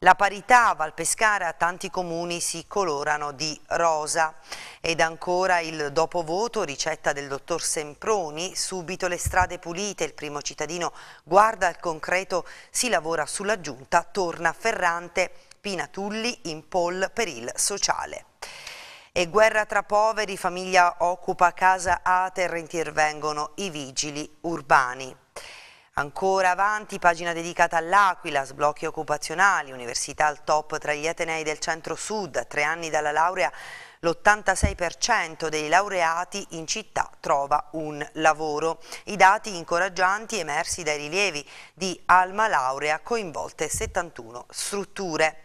La parità a Valpescara, tanti comuni si colorano di rosa. Ed ancora il dopo voto, ricetta del dottor Semproni, subito le strade pulite, il primo cittadino guarda al concreto, si lavora sulla giunta, torna Ferrante, Pinatulli in poll per il sociale. E guerra tra poveri, famiglia occupa casa a Terrentir vengono i vigili urbani. Ancora avanti, pagina dedicata all'Aquila, sblocchi occupazionali, università al top tra gli Atenei del centro-sud, a tre anni dalla laurea l'86% dei laureati in città trova un lavoro. I dati incoraggianti emersi dai rilievi di Alma Laurea coinvolte 71 strutture.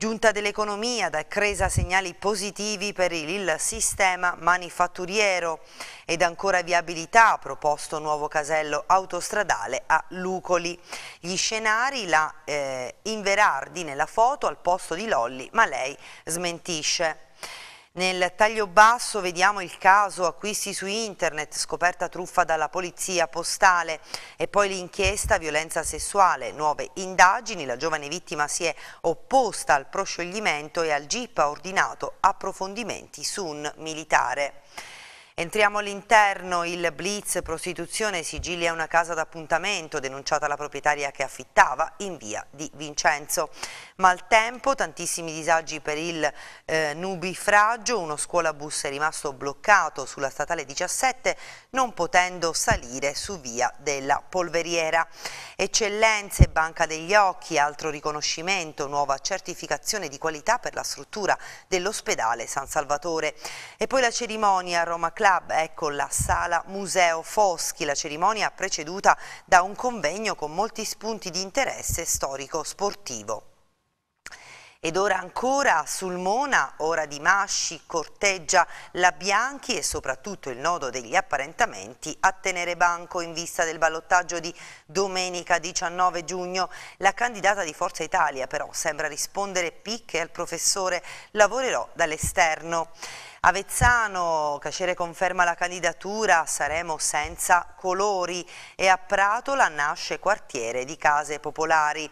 Giunta dell'economia da Cresa segnali positivi per il sistema manifatturiero ed ancora viabilità proposto nuovo casello autostradale a Lucoli. Gli scenari la eh, Inverardi nella foto al posto di Lolli ma lei smentisce. Nel taglio basso vediamo il caso acquisti su internet, scoperta truffa dalla polizia postale e poi l'inchiesta violenza sessuale, nuove indagini, la giovane vittima si è opposta al proscioglimento e al GIP ha ordinato approfondimenti su un militare. Entriamo all'interno, il blitz prostituzione Sigilia è una casa d'appuntamento denunciata la proprietaria che affittava in via di Vincenzo. Maltempo, tantissimi disagi per il eh, nubifragio, uno scuolabus è rimasto bloccato sulla statale 17 non potendo salire su via della polveriera. Eccellenze, Banca degli Occhi, altro riconoscimento, nuova certificazione di qualità per la struttura dell'ospedale San Salvatore. E poi la cerimonia a Roma Club, ecco la sala Museo Foschi, la cerimonia preceduta da un convegno con molti spunti di interesse storico-sportivo. Ed ora ancora Sulmona, ora di Masci, corteggia la Bianchi e soprattutto il nodo degli apparentamenti a tenere banco in vista del ballottaggio di domenica 19 giugno. La candidata di Forza Italia però sembra rispondere picche al professore lavorerò dall'esterno. Avezzano, Cacere conferma la candidatura, saremo senza colori e a Pratola nasce quartiere di case popolari.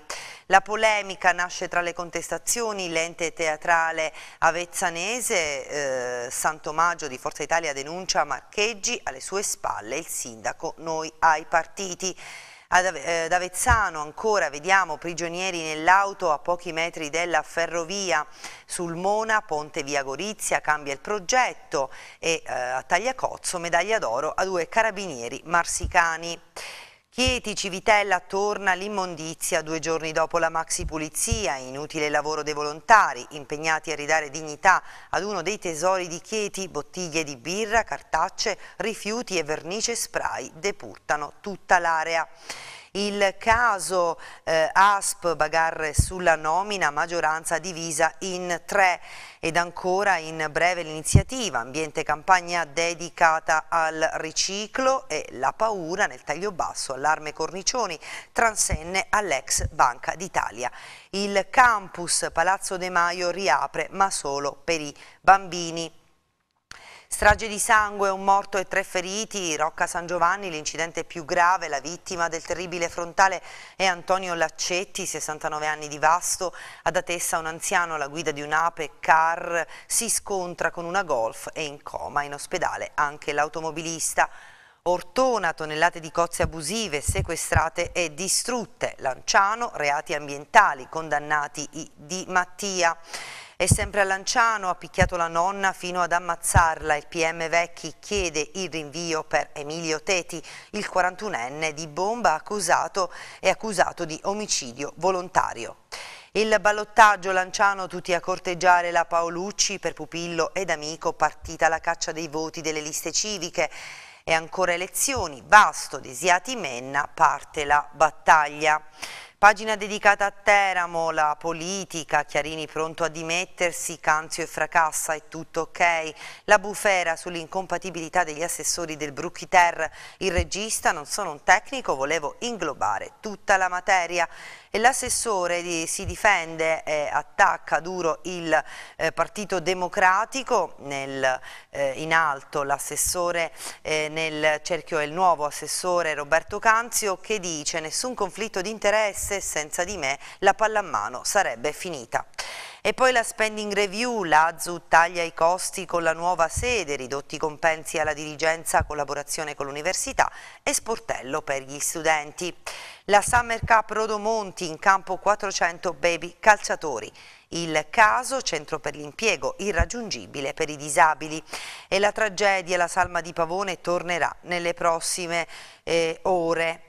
La polemica nasce tra le contestazioni, l'ente teatrale avezzanese eh, Maggio di Forza Italia denuncia Marcheggi alle sue spalle, il sindaco, noi ai partiti. Eh, ad Avezzano ancora vediamo prigionieri nell'auto a pochi metri della ferrovia sul Mona, Ponte Via Gorizia cambia il progetto e eh, a Tagliacozzo medaglia d'oro a due carabinieri marsicani. Chieti, Civitella, torna l'immondizia due giorni dopo la maxi pulizia, inutile lavoro dei volontari, impegnati a ridare dignità ad uno dei tesori di Chieti, bottiglie di birra, cartacce, rifiuti e vernice spray depurtano tutta l'area. Il caso eh, ASP bagarre sulla nomina, maggioranza divisa in tre ed ancora in breve l'iniziativa Ambiente Campagna dedicata al riciclo e la paura nel taglio basso allarme Cornicioni transenne all'ex Banca d'Italia. Il campus Palazzo De Maio riapre ma solo per i bambini. Strage di sangue, un morto e tre feriti, Rocca San Giovanni, l'incidente più grave, la vittima del terribile frontale è Antonio Laccetti, 69 anni di Vasto, ad Atessa un anziano alla guida di un'ape car si scontra con una golf e in coma in ospedale anche l'automobilista. Ortona, tonnellate di cozze abusive, sequestrate e distrutte. Lanciano, reati ambientali, condannati i Di Mattia. E sempre a Lanciano ha picchiato la nonna fino ad ammazzarla. Il PM Vecchi chiede il rinvio per Emilio Teti, il 41enne di bomba accusato e accusato di omicidio volontario. Il ballottaggio Lanciano tutti a corteggiare la Paolucci per Pupillo ed Amico partita la caccia dei voti delle liste civiche e ancora elezioni, Vasto, Desiati, Menna parte la battaglia. Pagina dedicata a Teramo, la politica, Chiarini pronto a dimettersi, Canzio e Fracassa, è tutto ok. La bufera sull'incompatibilità degli assessori del Brucchiter, il regista, non sono un tecnico, volevo inglobare tutta la materia. L'assessore si difende e attacca duro il eh, Partito Democratico, nel, eh, in alto l'assessore eh, nel cerchio è il nuovo assessore Roberto Canzio che dice nessun conflitto di interesse senza di me la pallamano sarebbe finita. E poi la spending review, l'Azu taglia i costi con la nuova sede, ridotti i compensi alla dirigenza, collaborazione con l'università e sportello per gli studenti. La Summer Cup Rodomonti in campo 400 baby calciatori. Il caso, centro per l'impiego, irraggiungibile per i disabili. E la tragedia, la salma di Pavone, tornerà nelle prossime eh, ore.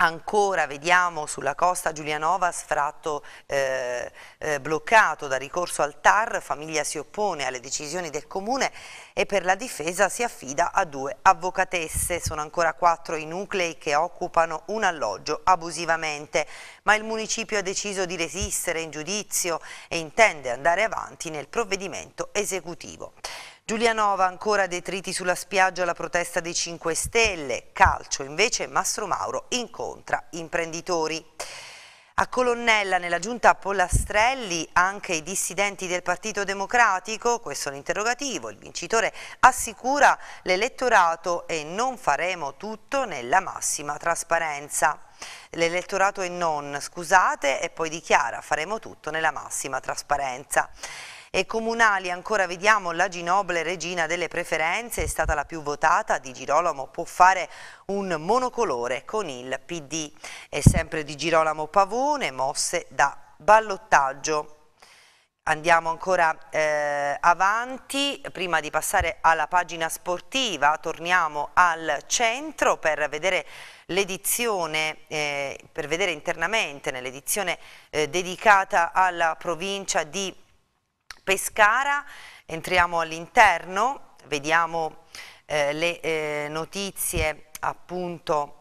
Ancora vediamo sulla costa Giulianova sfratto eh, eh, bloccato da ricorso al TAR, famiglia si oppone alle decisioni del comune e per la difesa si affida a due avvocatesse. Sono ancora quattro i nuclei che occupano un alloggio abusivamente, ma il municipio ha deciso di resistere in giudizio e intende andare avanti nel provvedimento esecutivo. Giulianova ancora detriti sulla spiaggia la protesta dei 5 Stelle, calcio invece Mastro Mauro incontra imprenditori. A Colonnella, nella giunta Pollastrelli, anche i dissidenti del Partito Democratico, questo è l'interrogativo, il vincitore assicura l'elettorato e non faremo tutto nella massima trasparenza. L'elettorato e non, scusate, e poi dichiara faremo tutto nella massima trasparenza. E comunali ancora vediamo la Ginoble regina delle preferenze, è stata la più votata, Di Girolamo può fare un monocolore con il PD. E sempre Di Girolamo Pavone, mosse da ballottaggio. Andiamo ancora eh, avanti, prima di passare alla pagina sportiva torniamo al centro per vedere l'edizione, eh, per vedere internamente nell'edizione eh, dedicata alla provincia di Pescara, entriamo all'interno, vediamo eh, le eh, notizie appunto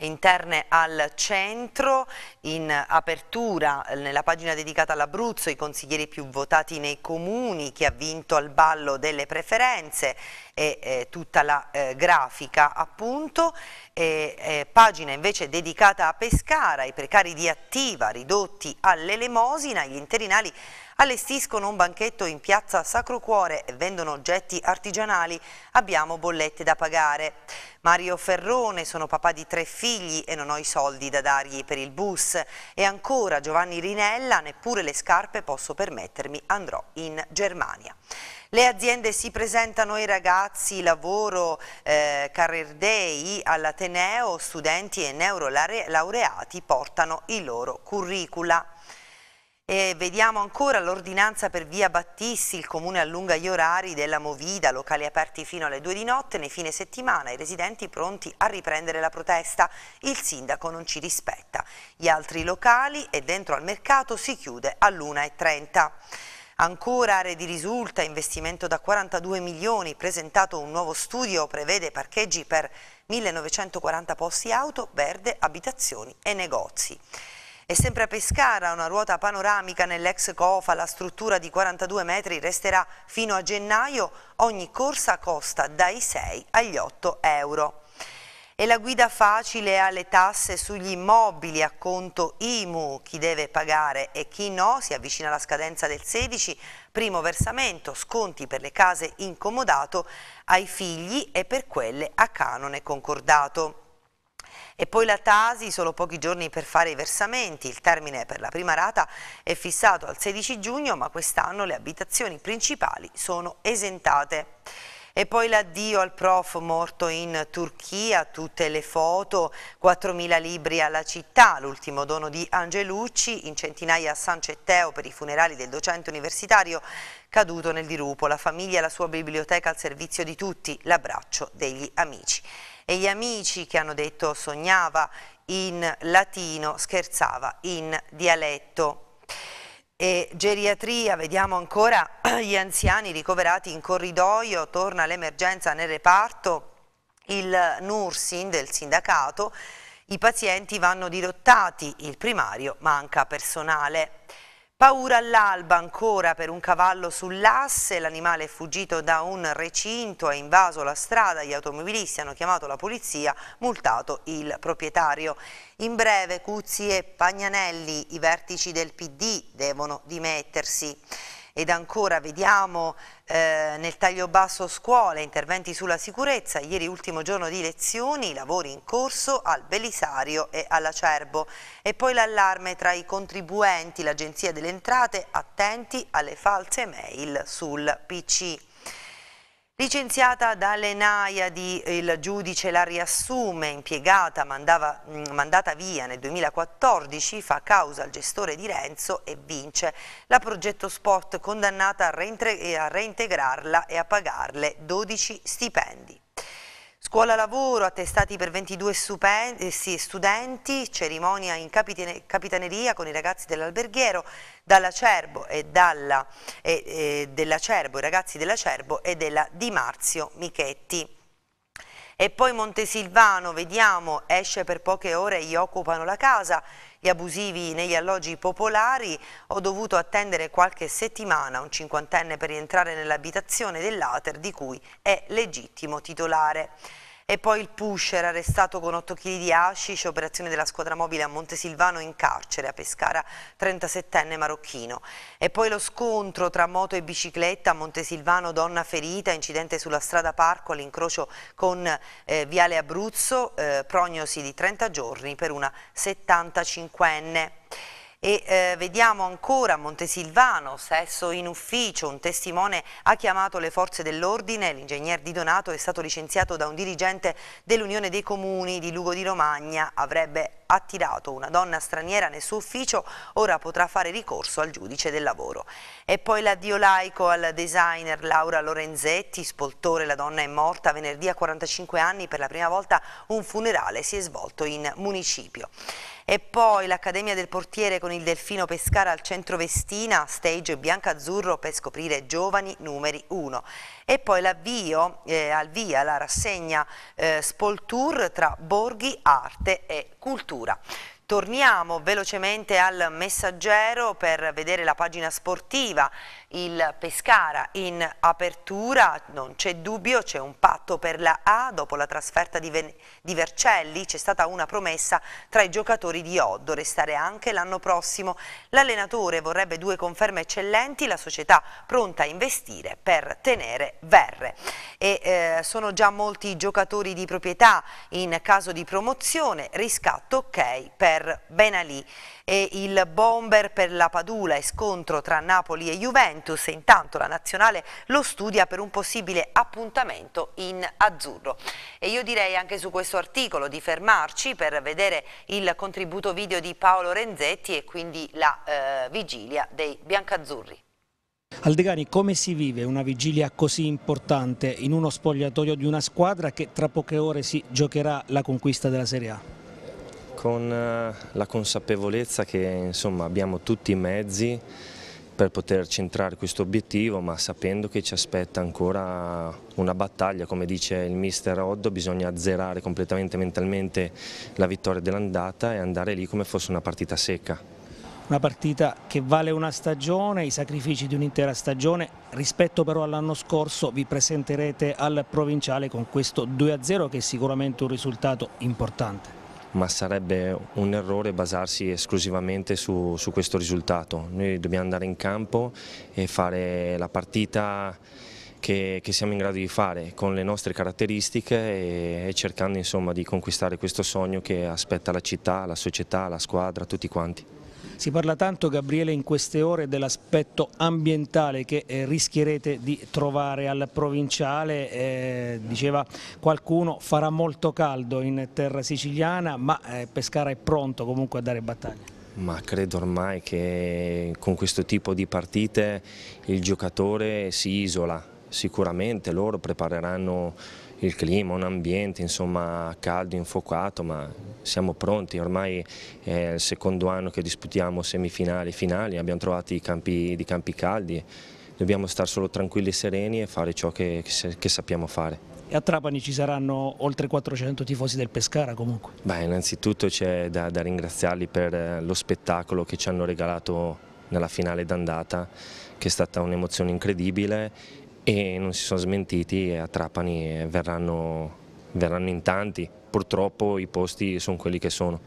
interne al centro, in apertura nella pagina dedicata all'Abruzzo, i consiglieri più votati nei comuni, chi ha vinto al ballo delle preferenze e eh, tutta la eh, grafica appunto, e, eh, pagina invece dedicata a Pescara, i precari di attiva ridotti all'elemosina, gli interinali allestiscono un banchetto in piazza Sacro Cuore e vendono oggetti artigianali. Abbiamo bollette da pagare. Mario Ferrone, sono papà di tre figli e non ho i soldi da dargli per il bus. E ancora Giovanni Rinella, neppure le scarpe posso permettermi, andrò in Germania. Le aziende si presentano ai ragazzi lavoro eh, Career Day all'Ateneo, studenti e neurolaureati portano i loro curricula. E vediamo ancora l'ordinanza per via Battisti, il comune allunga gli orari della Movida, locali aperti fino alle 2 di notte, nei fine settimana i residenti pronti a riprendere la protesta, il sindaco non ci rispetta. Gli altri locali e dentro al mercato si chiude all'1.30. Ancora aree di risulta, investimento da 42 milioni, presentato un nuovo studio, prevede parcheggi per 1940 posti auto, verde, abitazioni e negozi. E sempre a Pescara una ruota panoramica nell'ex COFA, la struttura di 42 metri resterà fino a gennaio, ogni corsa costa dai 6 agli 8 euro e la guida facile alle tasse sugli immobili a conto IMU, chi deve pagare e chi no, si avvicina alla scadenza del 16, primo versamento, sconti per le case incomodato ai figli e per quelle a canone concordato. E poi la Tasi, solo pochi giorni per fare i versamenti. Il termine per la prima rata è fissato al 16 giugno, ma quest'anno le abitazioni principali sono esentate. E poi l'addio al prof morto in Turchia, tutte le foto, 4.000 libri alla città, l'ultimo dono di Angelucci in centinaia a San Cetteo per i funerali del docente universitario caduto nel dirupo, la famiglia e la sua biblioteca al servizio di tutti, l'abbraccio degli amici e gli amici che hanno detto sognava in latino, scherzava in dialetto. E geriatria, vediamo ancora gli anziani ricoverati in corridoio, torna l'emergenza nel reparto, il Nursin del sindacato, i pazienti vanno dirottati, il primario manca personale. Paura all'alba ancora per un cavallo sull'asse, l'animale è fuggito da un recinto, ha invaso la strada, gli automobilisti hanno chiamato la polizia, multato il proprietario. In breve Cuzzi e Pagnanelli, i vertici del PD, devono dimettersi. Ed ancora vediamo eh, nel taglio basso scuole, interventi sulla sicurezza, ieri ultimo giorno di lezioni, lavori in corso al Belisario e all'Acerbo. E poi l'allarme tra i contribuenti, l'Agenzia delle Entrate, attenti alle false mail sul PC. Licenziata dall'ENAIA di il giudice la riassume, impiegata, mandava, mm, mandata via nel 2014, fa causa al gestore di Renzo e vince. La Progetto Sport condannata a, reintegrarla e a pagarle 12 stipendi. Scuola lavoro, attestati per 22 eh, studenti, cerimonia in capitaneria con i ragazzi dell'alberghiero, dell'Acerbo e, della, e, e dell i ragazzi dell'Acerbo e della Di Marzio Michetti. E poi Montesilvano, vediamo, esce per poche ore e gli occupano la casa, gli abusivi negli alloggi popolari, ho dovuto attendere qualche settimana un cinquantenne per rientrare nell'abitazione dell'Ater di cui è legittimo titolare. E poi il pusher arrestato con 8 kg di hashish, operazione della squadra mobile a Montesilvano in carcere a Pescara, 37enne marocchino. E poi lo scontro tra moto e bicicletta a Montesilvano, donna ferita, incidente sulla strada Parco all'incrocio con eh, Viale Abruzzo, eh, prognosi di 30 giorni per una 75enne. E eh, vediamo ancora Montesilvano, sesso in ufficio, un testimone ha chiamato le forze dell'ordine, l'ingegner Di Donato è stato licenziato da un dirigente dell'Unione dei Comuni di Lugo di Romagna, avrebbe attirato una donna straniera nel suo ufficio, ora potrà fare ricorso al giudice del lavoro. E poi l'addio laico al designer Laura Lorenzetti, spoltore la donna è morta venerdì a 45 anni, per la prima volta un funerale si è svolto in municipio. E poi l'Accademia del Portiere con il Delfino Pescara al centro Vestina, stage bianca azzurro per scoprire giovani numeri 1. E poi l'avvio eh, al via la rassegna eh, Spoltour tra borghi, arte e cultura. Torniamo velocemente al messaggero per vedere la pagina sportiva il Pescara. In apertura non c'è dubbio, c'è un patto per la A, dopo la trasferta di, di Vercelli c'è stata una promessa tra i giocatori di Oddo, restare anche l'anno prossimo. L'allenatore vorrebbe due conferme eccellenti, la società pronta a investire per tenere Verre. E, eh, sono già molti giocatori di proprietà in caso di promozione, riscatto ok per Benalì e il bomber per la Padula e scontro tra Napoli e Juventus. Intanto la nazionale lo studia per un possibile appuntamento in azzurro. E io direi anche su questo articolo di fermarci per vedere il contributo video di Paolo Renzetti e quindi la eh, vigilia dei biancazzurri. Aldegani, come si vive una vigilia così importante in uno spogliatoio di una squadra che tra poche ore si giocherà la conquista della Serie A? con eh, la consapevolezza che insomma, abbiamo tutti i mezzi per poter centrare questo obiettivo, ma sapendo che ci aspetta ancora una battaglia, come dice il mister Oddo, bisogna azzerare completamente mentalmente la vittoria dell'andata e andare lì come fosse una partita secca una partita che vale una stagione, i sacrifici di un'intera stagione, rispetto però all'anno scorso vi presenterete al provinciale con questo 2-0 che è sicuramente un risultato importante ma sarebbe un errore basarsi esclusivamente su, su questo risultato. Noi dobbiamo andare in campo e fare la partita che, che, siamo in grado di fare con le nostre caratteristiche e, e cercando insomma, di conquistare questo sogno che aspetta la città, la società, la squadra, tutti quanti. Si parla tanto, Gabriele, in queste ore dell'aspetto ambientale che eh, rischierete di trovare al provinciale. Eh, diceva qualcuno farà molto caldo in terra siciliana, ma eh, Pescara è pronto comunque a dare battaglia. Ma credo ormai che con questo tipo di partite il giocatore si isola. Sicuramente loro prepareranno il clima, un ambiente insomma, caldo, infuocato, ma siamo pronti, ormai è il secondo anno che disputiamo semifinali e finali, abbiamo trovato i campi, di campi caldi, dobbiamo stare solo tranquilli e sereni e fare ciò che, che sappiamo fare. E a Trapani ci saranno oltre 400 tifosi del Pescara comunque? Beh, innanzitutto c'è da, da ringraziarli per eh, lo spettacolo che ci hanno regalato nella finale d'andata che è stata un'emozione incredibile e non si sono smentiti e a Trapani verranno, verranno in tanti, purtroppo i posti sono quelli che sono.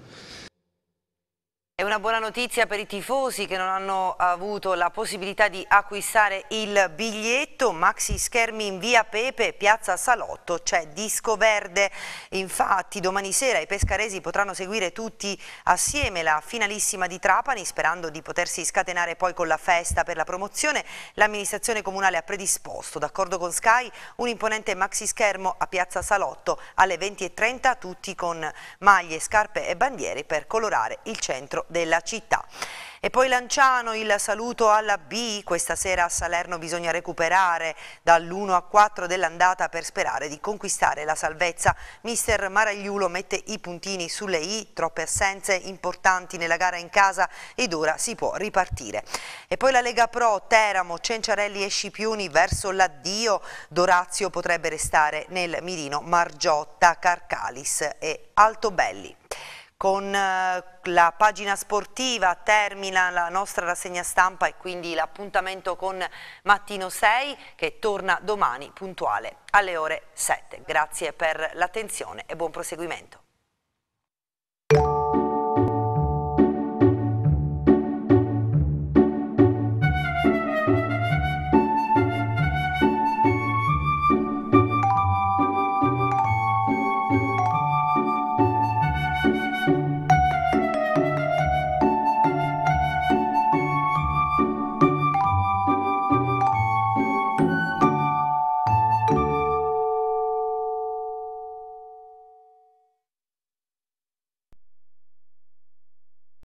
È una buona notizia per i tifosi che non hanno avuto la possibilità di acquistare il biglietto. Maxi schermi in via Pepe, piazza Salotto, c'è cioè disco verde. Infatti domani sera i pescaresi potranno seguire tutti assieme la finalissima di Trapani sperando di potersi scatenare poi con la festa per la promozione. L'amministrazione comunale ha predisposto, d'accordo con Sky, un imponente maxi schermo a piazza Salotto alle 20.30 tutti con maglie, scarpe e bandiere per colorare il centro della città. E poi Lanciano, il saluto alla B, questa sera a Salerno bisogna recuperare dall'1 a 4 dell'andata per sperare di conquistare la salvezza. Mister Maragliulo mette i puntini sulle I, troppe assenze importanti nella gara in casa ed ora si può ripartire. E poi la Lega Pro, Teramo, Cenciarelli e Scipioni verso l'addio, Dorazio potrebbe restare nel mirino Margiotta, Carcalis e Altobelli. Con eh, la pagina sportiva termina la nostra rassegna stampa e quindi l'appuntamento con Mattino 6 che torna domani puntuale alle ore 7. Grazie per l'attenzione e buon proseguimento.